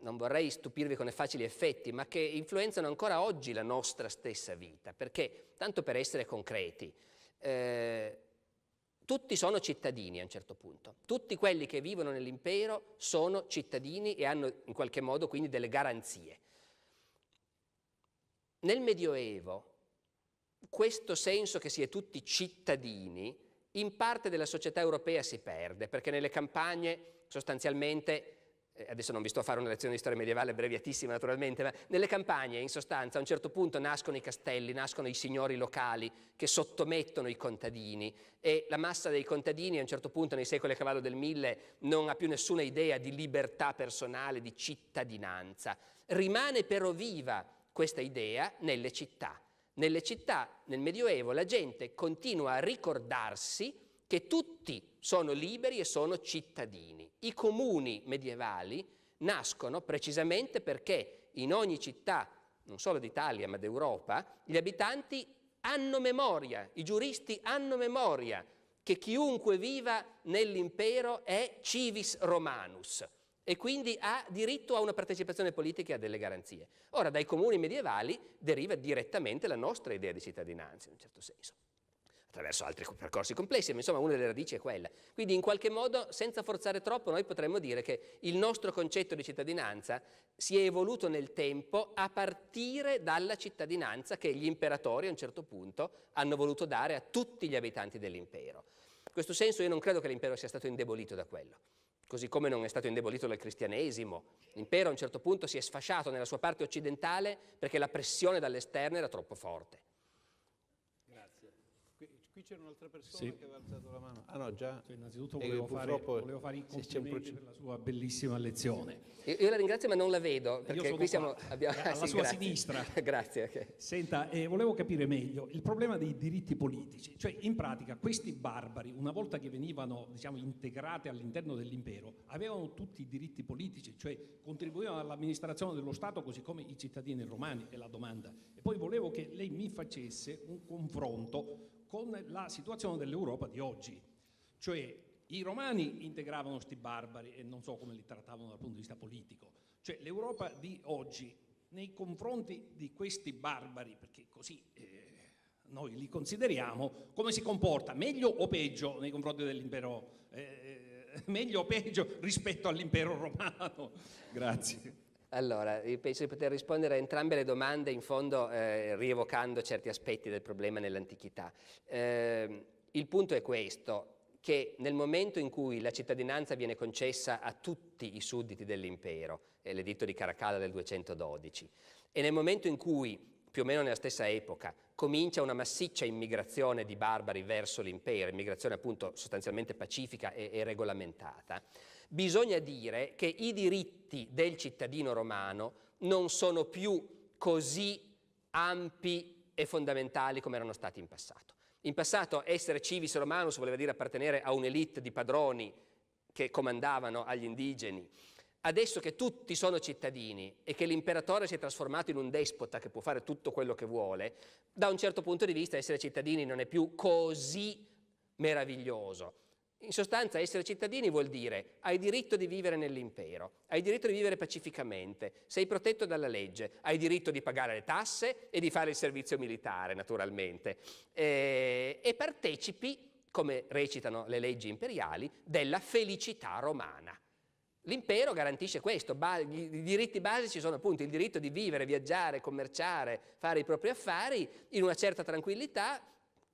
non vorrei stupirvi con i facili effetti, ma che influenzano ancora oggi la nostra stessa vita, perché, tanto per essere concreti, eh, tutti sono cittadini a un certo punto, tutti quelli che vivono nell'impero sono cittadini e hanno in qualche modo quindi delle garanzie. Nel Medioevo questo senso che si è tutti cittadini in parte della società europea si perde, perché nelle campagne sostanzialmente eh, adesso non vi sto a fare una lezione di storia medievale breviatissima naturalmente, ma nelle campagne in sostanza a un certo punto nascono i castelli, nascono i signori locali che sottomettono i contadini e la massa dei contadini a un certo punto nei secoli a cavallo del mille non ha più nessuna idea di libertà personale, di cittadinanza. Rimane però viva questa idea nelle città. Nelle città, nel Medioevo, la gente continua a ricordarsi che tutti sono liberi e sono cittadini. I comuni medievali nascono precisamente perché in ogni città, non solo d'Italia ma d'Europa, gli abitanti hanno memoria, i giuristi hanno memoria che chiunque viva nell'impero è civis romanus e quindi ha diritto a una partecipazione politica e a delle garanzie. Ora, dai comuni medievali deriva direttamente la nostra idea di cittadinanza, in un certo senso attraverso altri percorsi complessi, ma insomma una delle radici è quella. Quindi in qualche modo, senza forzare troppo, noi potremmo dire che il nostro concetto di cittadinanza si è evoluto nel tempo a partire dalla cittadinanza che gli imperatori a un certo punto hanno voluto dare a tutti gli abitanti dell'impero. In questo senso io non credo che l'impero sia stato indebolito da quello così come non è stato indebolito dal cristianesimo. L'impero a un certo punto si è sfasciato nella sua parte occidentale perché la pressione dall'esterno era troppo forte
qui c'era un'altra persona sì. che aveva alzato la mano. Ah no, già. Cioè, innanzitutto volevo fare, volevo fare, i complimenti per la
sua bellissima
lezione.
Io, io la ringrazio ma non la vedo, perché qui siamo... Abbiamo... Alla sì, sua grazie. sinistra. grazie. Okay.
Senta, eh, volevo capire meglio il problema dei diritti politici. Cioè, in pratica, questi barbari, una volta che venivano, diciamo, integrati all'interno dell'impero, avevano tutti i diritti politici, cioè contribuivano all'amministrazione dello Stato così come i cittadini romani, è la domanda. E poi volevo che lei mi facesse un confronto con la situazione dell'Europa di oggi. Cioè i romani integravano questi barbari e non so come li trattavano dal punto di vista politico. Cioè l'Europa di oggi nei confronti di questi barbari, perché così eh, noi li consideriamo, come si comporta, meglio o peggio nei confronti dell'impero, eh, eh meglio o peggio rispetto all'impero romano?
Grazie.
Allora, penso di poter rispondere a entrambe le domande, in fondo eh, rievocando certi aspetti del problema nell'antichità. Eh, il punto è questo, che nel momento in cui la cittadinanza viene concessa a tutti i sudditi dell'impero, è l'editto di Caracalla del 212, e nel momento in cui, più o meno nella stessa epoca, comincia una massiccia immigrazione di barbari verso l'impero, immigrazione appunto sostanzialmente pacifica e, e regolamentata, bisogna dire che i diritti del cittadino romano non sono più così ampi e fondamentali come erano stati in passato. In passato essere civis romanus voleva dire appartenere a un'elite di padroni che comandavano agli indigeni. Adesso che tutti sono cittadini e che l'imperatore si è trasformato in un despota che può fare tutto quello che vuole, da un certo punto di vista essere cittadini non è più così meraviglioso. In sostanza essere cittadini vuol dire hai diritto di vivere nell'impero, hai diritto di vivere pacificamente, sei protetto dalla legge, hai diritto di pagare le tasse e di fare il servizio militare naturalmente eh, e partecipi, come recitano le leggi imperiali, della felicità romana. L'impero garantisce questo, i diritti basici sono appunto il diritto di vivere, viaggiare, commerciare, fare i propri affari in una certa tranquillità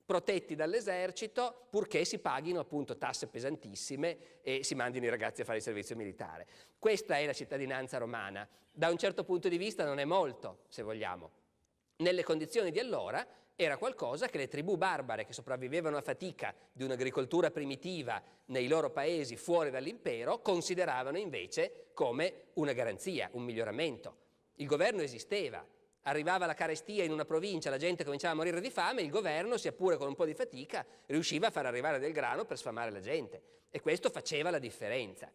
protetti dall'esercito, purché si paghino appunto tasse pesantissime e si mandino i ragazzi a fare il servizio militare. Questa è la cittadinanza romana. Da un certo punto di vista non è molto, se vogliamo. Nelle condizioni di allora era qualcosa che le tribù barbare che sopravvivevano a fatica di un'agricoltura primitiva nei loro paesi fuori dall'impero consideravano invece come una garanzia, un miglioramento. Il governo esisteva, arrivava la carestia in una provincia, la gente cominciava a morire di fame, il governo, sia pure con un po' di fatica, riusciva a far arrivare del grano per sfamare la gente. E questo faceva la differenza.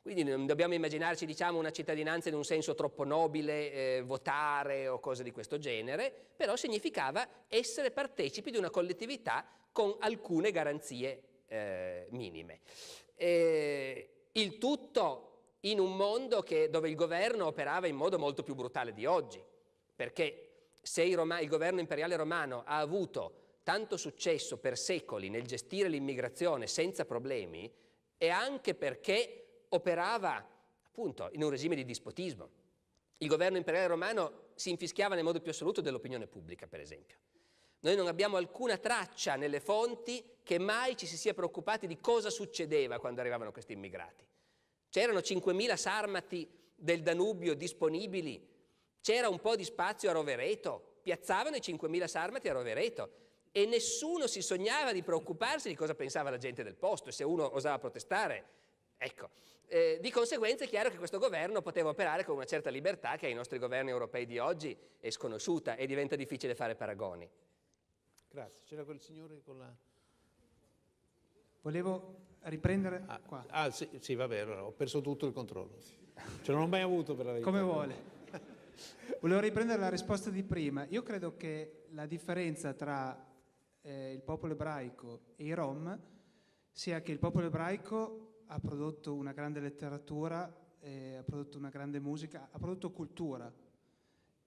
Quindi non dobbiamo immaginarci diciamo, una cittadinanza in un senso troppo nobile, eh, votare o cose di questo genere, però significava essere partecipi di una collettività con alcune garanzie eh, minime. E il tutto in un mondo che, dove il governo operava in modo molto più brutale di oggi perché se Roma, il governo imperiale romano ha avuto tanto successo per secoli nel gestire l'immigrazione senza problemi, è anche perché operava appunto in un regime di dispotismo. Il governo imperiale romano si infischiava nel modo più assoluto dell'opinione pubblica, per esempio. Noi non abbiamo alcuna traccia nelle fonti che mai ci si sia preoccupati di cosa succedeva quando arrivavano questi immigrati. C'erano 5.000 sarmati del Danubio disponibili c'era un po' di spazio a Rovereto, piazzavano i 5.000 sarmati a Rovereto e nessuno si sognava di preoccuparsi di cosa pensava la gente del posto, e se uno osava protestare. Ecco, eh, di conseguenza è chiaro che questo governo poteva operare con una certa libertà che ai nostri governi europei di oggi è sconosciuta e diventa difficile fare paragoni.
Grazie, c'era quel signore con la... Volevo riprendere ah, qua. Ah sì, sì, va bene, ho perso tutto il controllo. Ce l'ho mai avuto per la vita. Come vuole. Volevo riprendere la risposta di prima. Io credo che la differenza tra eh, il popolo ebraico e i Rom sia che il popolo ebraico ha prodotto una grande letteratura, eh, ha prodotto una grande musica, ha prodotto cultura.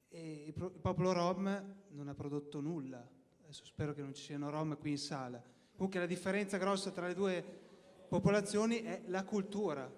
E il, pro il popolo Rom non ha prodotto nulla. Adesso spero che non ci siano Rom qui in sala. Comunque la differenza grossa tra le due popolazioni è la cultura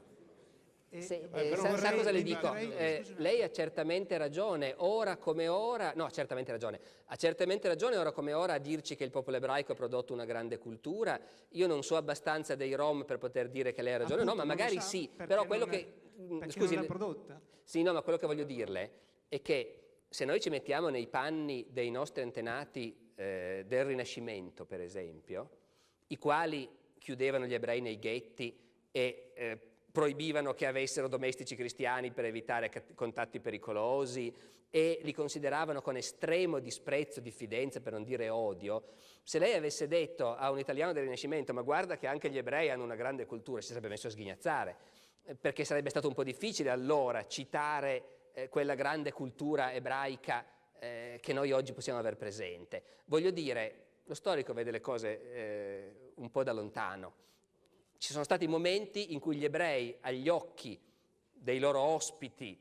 eh, sì, eh, eh, sa, sa, cosa le dico? Eh, lei ha certamente ragione, ora come ora, no, ha certamente ragione, ha certamente ragione ora come ora a dirci che il popolo ebraico ha prodotto una grande cultura, io non so abbastanza dei Rom per poter dire che lei ha ragione, Appunto, no, ma magari sa, sì, però quello che... È, mm, scusi, l'ha prodotta? Sì, no, ma quello che voglio dirle è che se noi ci mettiamo nei panni dei nostri antenati eh, del Rinascimento, per esempio, i quali chiudevano gli ebrei nei ghetti e eh, proibivano che avessero domestici cristiani per evitare contatti pericolosi e li consideravano con estremo disprezzo, diffidenza, per non dire odio, se lei avesse detto a un italiano del Rinascimento ma guarda che anche gli ebrei hanno una grande cultura, si sarebbe messo a sghignazzare, eh, perché sarebbe stato un po' difficile allora citare eh, quella grande cultura ebraica eh, che noi oggi possiamo aver presente. Voglio dire, lo storico vede le cose eh, un po' da lontano. Ci sono stati momenti in cui gli ebrei, agli occhi dei loro ospiti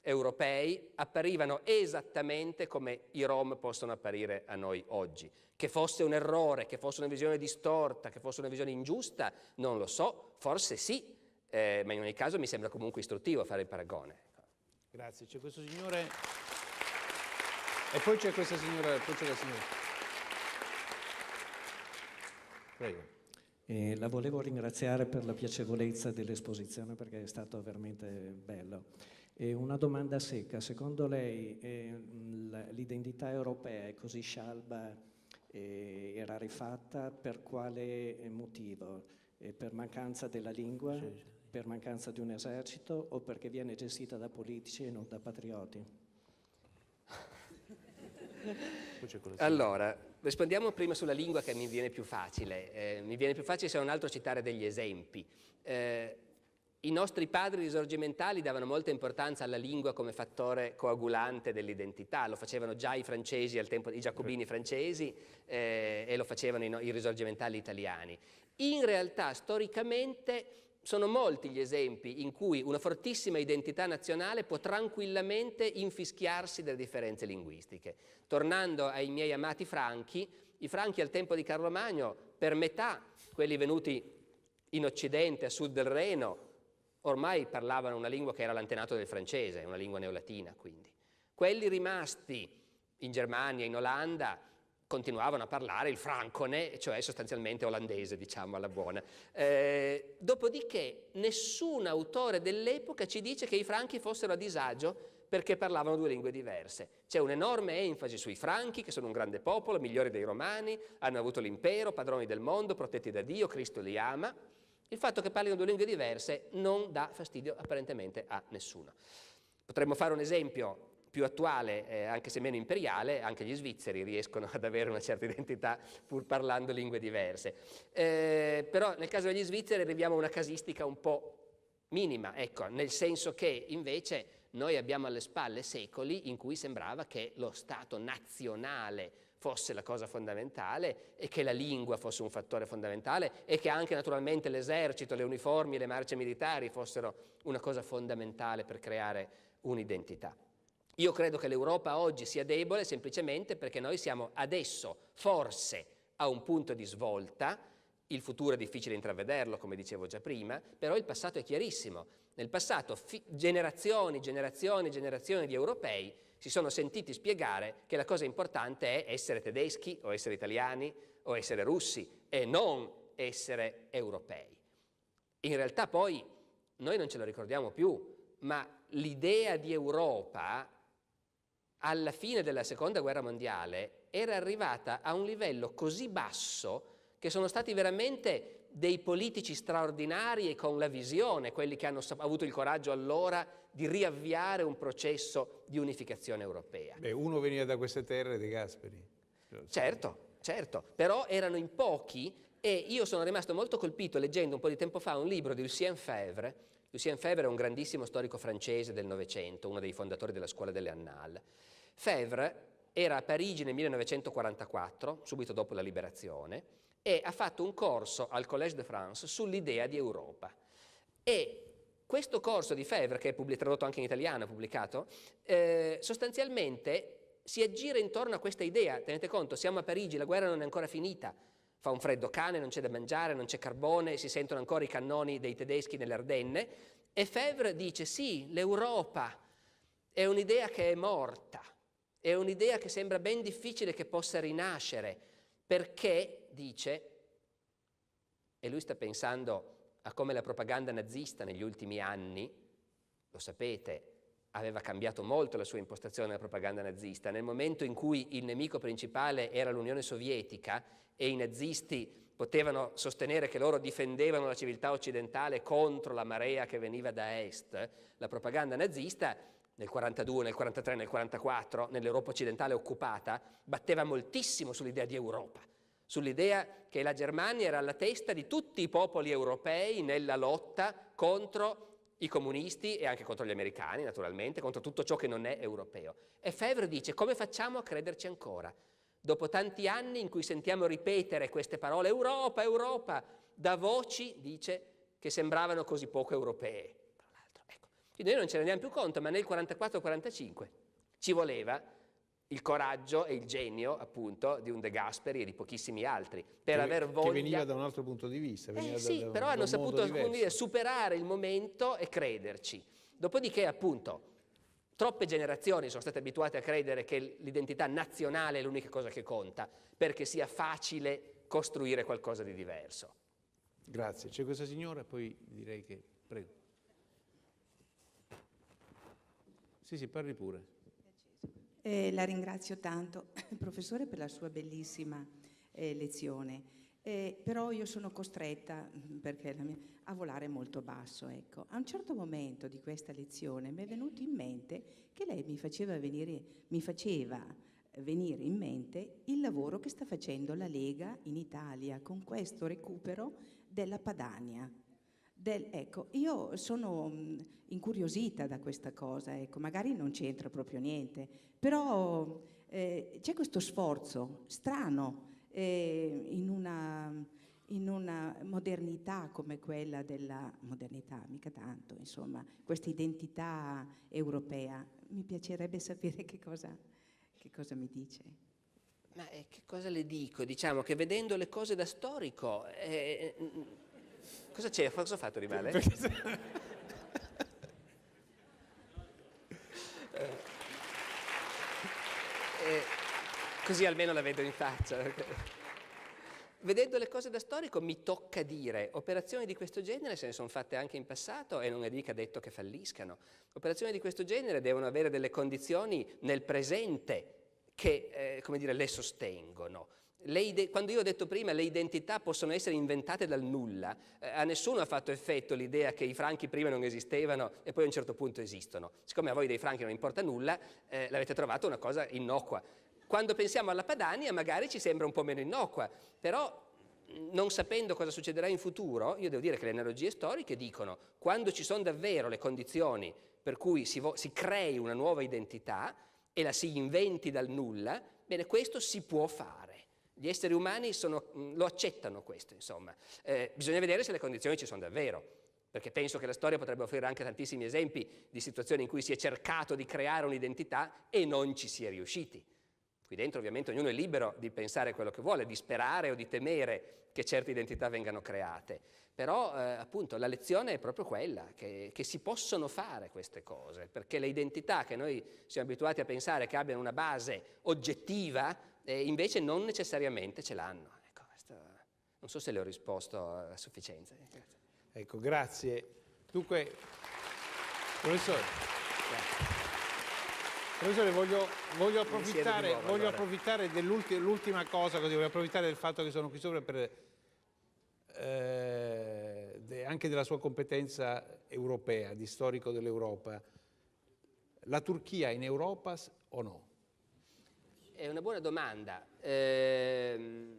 europei, apparivano esattamente come i rom possono apparire a noi oggi. Che fosse un errore, che fosse una visione distorta, che fosse una visione ingiusta, non lo so, forse sì, eh, ma in ogni caso mi sembra comunque istruttivo fare il paragone. Ecco.
Grazie, c'è questo signore
e poi c'è questa signora, poi c'è la signora. Prego.
E la volevo ringraziare per la piacevolezza dell'esposizione perché è stato veramente
bello. E una domanda secca, secondo lei eh, l'identità europea è così scialba eh, e rarefatta per quale eh, motivo? Eh, per mancanza della lingua, per mancanza di un esercito o perché
viene gestita da politici e non da patrioti?
allora, Rispondiamo prima sulla lingua che mi viene più facile. Eh, mi viene più facile se non altro citare degli esempi. Eh, I nostri padri risorgimentali davano molta importanza alla lingua come fattore coagulante dell'identità. Lo facevano già i francesi al tempo, i giacobini francesi eh, e lo facevano i, i risorgimentali italiani. In realtà, storicamente, sono molti gli esempi in cui una fortissima identità nazionale può tranquillamente infischiarsi delle differenze linguistiche. Tornando ai miei amati franchi, i franchi al tempo di Carlo Magno, per metà, quelli venuti in Occidente, a sud del Reno, ormai parlavano una lingua che era l'antenato del francese, una lingua neolatina quindi. Quelli rimasti in Germania, in Olanda, continuavano a parlare il francone, cioè sostanzialmente olandese, diciamo alla buona. Eh, dopodiché nessun autore dell'epoca ci dice che i franchi fossero a disagio perché parlavano due lingue diverse. C'è un'enorme enfasi sui franchi, che sono un grande popolo, migliori dei romani, hanno avuto l'impero, padroni del mondo, protetti da Dio, Cristo li ama. Il fatto che parlino due lingue diverse non dà fastidio apparentemente a nessuno. Potremmo fare un esempio più attuale, eh, anche se meno imperiale, anche gli svizzeri riescono ad avere una certa identità pur parlando lingue diverse. Eh, però nel caso degli svizzeri arriviamo a una casistica un po' minima, ecco, nel senso che invece noi abbiamo alle spalle secoli in cui sembrava che lo Stato nazionale fosse la cosa fondamentale e che la lingua fosse un fattore fondamentale e che anche naturalmente l'esercito, le uniformi, le marce militari fossero una cosa fondamentale per creare un'identità. Io credo che l'Europa oggi sia debole semplicemente perché noi siamo adesso, forse, a un punto di svolta, il futuro è difficile intravederlo, come dicevo già prima, però il passato è chiarissimo. Nel passato fi- generazioni, generazioni, generazioni di europei si sono sentiti spiegare che la cosa importante è essere tedeschi o essere italiani o essere russi e non essere europei. In realtà poi noi non ce lo ricordiamo più, ma l'idea di Europa alla fine della seconda guerra mondiale era arrivata a un livello così basso che sono stati veramente dei politici straordinari e con la visione, quelli che hanno avuto il coraggio allora di riavviare un processo di unificazione europea. Beh, uno veniva da queste terre De Gasperi. Certo, certo, però erano in pochi e io sono rimasto molto colpito leggendo un po' di tempo fa un libro di Lucien Fèvre Lucien Febvre è un grandissimo storico francese del Novecento, uno dei fondatori della scuola delle Annales. Febvre era a Parigi nel 1944, subito dopo la liberazione, e ha fatto un corso al Collège de France sull'idea di Europa. E questo corso di Fevre, che è tradotto anche in italiano, pubblicato, eh, sostanzialmente si aggira intorno a questa idea. Tenete conto, siamo a Parigi, la guerra non è ancora finita, fa un freddo cane, non c'è da mangiare, non c'è carbone, si sentono ancora i cannoni dei tedeschi nelle Ardenne. E Fevre dice sì, l'Europa è un'idea che è morta, è un'idea che sembra ben difficile che possa rinascere, perché, dice, e lui sta pensando a come la propaganda nazista negli ultimi anni, lo sapete, aveva cambiato molto la sua impostazione della propaganda nazista. Nel momento in cui il nemico principale era l'Unione Sovietica e i nazisti potevano sostenere che loro difendevano la civiltà occidentale contro la marea che veniva da est, la propaganda nazista nel 42, nel 43, nel 44, nell'Europa occidentale occupata, batteva moltissimo sull'idea di Europa, sull'idea che la Germania era alla testa di tutti i popoli europei nella lotta contro i comunisti e anche contro gli americani, naturalmente, contro tutto ciò che non è europeo. E Fevre dice, come facciamo a crederci ancora? Dopo tanti anni in cui sentiamo ripetere queste parole, Europa, Europa, da voci, dice, che sembravano così poco europee. Ecco. noi non ce ne rendiamo più conto, ma nel 44-45 ci voleva il coraggio e il genio, appunto, di un De Gasperi e di pochissimi altri, per che, aver voglia... Che veniva da un altro punto di vista. Eh, sì, da, da, però da hanno saputo dire, superare il momento e crederci. Dopodiché, appunto, troppe generazioni sono state abituate a credere che l'identità nazionale è l'unica cosa che conta, perché sia facile costruire qualcosa di diverso.
Grazie. C'è questa signora, poi direi che... Prego. Sì, sì, parli pure.
Eh, la ringrazio tanto, professore, per la sua bellissima eh, lezione. Eh, però io sono costretta mm, mia, a volare molto basso. Ecco. A un certo momento di questa lezione mi è venuto in mente che lei mi faceva, venire, mi faceva venire in mente il lavoro che sta facendo la Lega in Italia con questo recupero della Padania. Del, ecco, io sono mh, mm, incuriosita da questa cosa, ecco, magari non c'entra proprio niente, però eh, c'è questo sforzo strano eh, in, una, in, una, modernità come quella della modernità, mica tanto, insomma, questa identità europea. Mi piacerebbe sapere che cosa, che cosa mi dice.
Ma eh, che cosa le dico? Diciamo che vedendo le cose da storico eh, mm, Cosa c'è? Cosa ho fatto di male? eh, così almeno la vedo in faccia. Vedendo le cose da storico mi tocca dire, operazioni di questo genere se ne sono fatte anche in passato e non è mica detto che falliscano. Operazioni di questo genere devono avere delle condizioni nel presente che, eh, come dire, le sostengono. Le, quando io ho detto prima le identità possono essere inventate dal nulla, eh, a nessuno ha fatto effetto l'idea che i franchi prima non esistevano e poi a un certo punto esistono. Siccome a voi dei franchi non importa nulla, eh, l'avete trovata una cosa innocua. Quando pensiamo alla Padania magari ci sembra un po' meno innocua, però mm, non sapendo cosa succederà in futuro, io devo dire che le analogie storiche dicono quando ci sono davvero le condizioni per cui si, vo- si crei una nuova identità e la si inventi dal nulla, bene, questo si può fare. Gli esseri umani sono, mm, lo accettano questo, insomma. Eh, bisogna vedere se le condizioni ci sono davvero perché penso che la storia potrebbe offrire anche tantissimi esempi di situazioni in cui si è cercato di creare un'identità e non ci si è riusciti. Qui dentro ovviamente ognuno è libero di pensare quello che vuole, di sperare o di temere che certe identità vengano create, però eh, appunto la lezione è proprio quella, che, che, si possono fare queste cose, perché le identità che noi siamo abituati a pensare che abbiano una base oggettiva e invece non necessariamente ce l'hanno. Ecco, non so se le ho risposto a sufficienza. Ecco, grazie. Dunque, professore,
professore voglio, voglio, approfittare, voglio approfittare dell'ultima cosa, così, voglio approfittare del fatto che sono qui sopra per, eh, anche della sua competenza europea, di storico dell'Europa. La Turchia in Europa o no?
è una buona domanda. Ehm,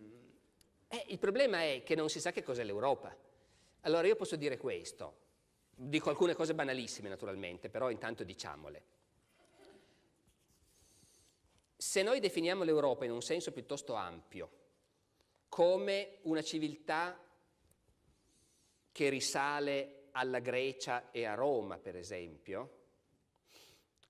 eh, il problema è che non si sa che cos'è l'Europa. Allora io posso dire questo, dico alcune cose banalissime naturalmente, però intanto diciamole. Se noi definiamo l'Europa in un senso piuttosto ampio, come una civiltà che risale alla Grecia e a Roma, per esempio,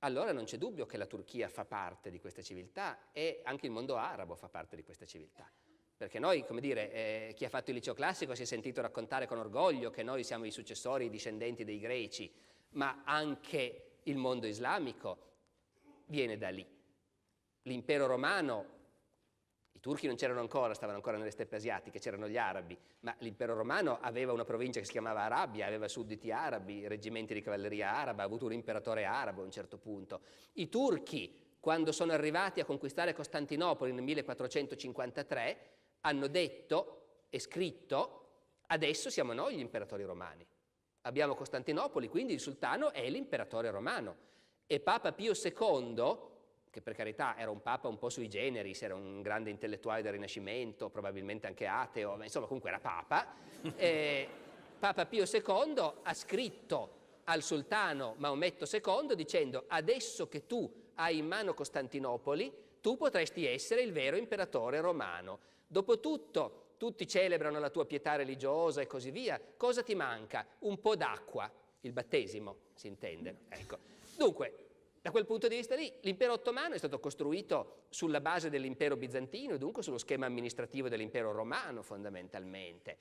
allora non c'è dubbio che la Turchia fa parte di questa civiltà e anche il mondo arabo fa parte di questa civiltà. Perché noi, come dire, eh, chi ha fatto il liceo classico si è sentito raccontare con orgoglio che noi siamo i successori, i discendenti dei greci, ma anche il mondo islamico viene da lì. L'impero romano i turchi non c'erano ancora, stavano ancora nelle steppe asiatiche, c'erano gli arabi, ma l'impero romano aveva una provincia che si chiamava Arabia, aveva sudditi arabi, reggimenti di cavalleria araba, ha avuto un imperatore arabo a un certo punto. I turchi, quando sono arrivati a conquistare Costantinopoli nel 1453, hanno detto e scritto, adesso siamo noi gli imperatori romani. Abbiamo Costantinopoli, quindi il sultano è l'imperatore romano. E Papa Pio II che per carità era un papa un po' sui generis, era un grande intellettuale del Rinascimento, probabilmente anche ateo, ma insomma comunque era papa, eh, Papa Pio II ha scritto al sultano Maometto II dicendo adesso che tu hai in mano Costantinopoli, tu potresti essere il vero imperatore romano. Dopotutto tutti celebrano la tua pietà religiosa e così via, cosa ti manca? Un po' d'acqua, il battesimo si intende. Ecco. Dunque, da quel punto di vista lì, l'impero ottomano è stato costruito sulla base dell'impero bizantino dunque sullo schema amministrativo dell'impero romano fondamentalmente.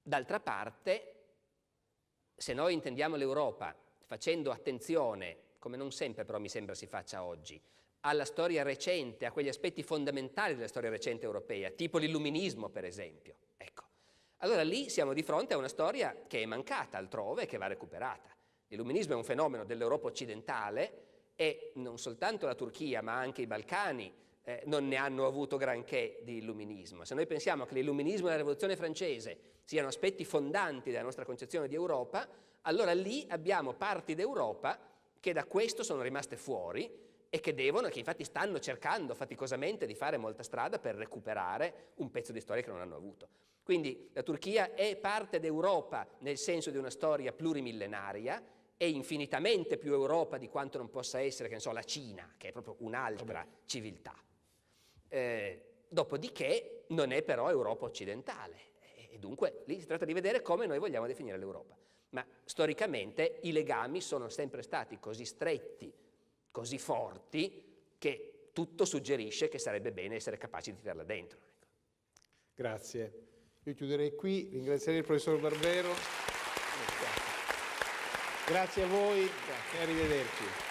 D'altra parte, se noi intendiamo l'Europa facendo attenzione, come non sempre però mi sembra si faccia oggi, alla storia recente, a quegli aspetti fondamentali della storia recente europea, tipo l'illuminismo per esempio, ecco. Allora lì siamo di fronte a una storia che è mancata altrove e che va recuperata. L'illuminismo è un fenomeno dell'Europa occidentale e non soltanto la Turchia ma anche i Balcani eh, non ne hanno avuto granché di illuminismo. Se noi pensiamo che l'illuminismo e la rivoluzione francese siano aspetti fondanti della nostra concezione di Europa, allora lì abbiamo parti d'Europa che da questo sono rimaste fuori e che devono, che infatti stanno cercando faticosamente di fare molta strada per recuperare un pezzo di storia che non hanno avuto. Quindi la Turchia è parte d'Europa nel senso di una storia plurimillenaria è infinitamente più Europa di quanto non possa essere, che ne so, la Cina, che è proprio un'altra civiltà. Eh, dopodiché non è però Europa occidentale e dunque lì si tratta di vedere come noi vogliamo definire l'Europa. Ma storicamente i legami sono sempre stati così stretti, così forti, che tutto suggerisce che sarebbe bene essere capaci di tirarla dentro. Ecco.
Grazie. Io chiuderei qui, ringrazierei il professor Barbero. Grazie a voi e arrivederci.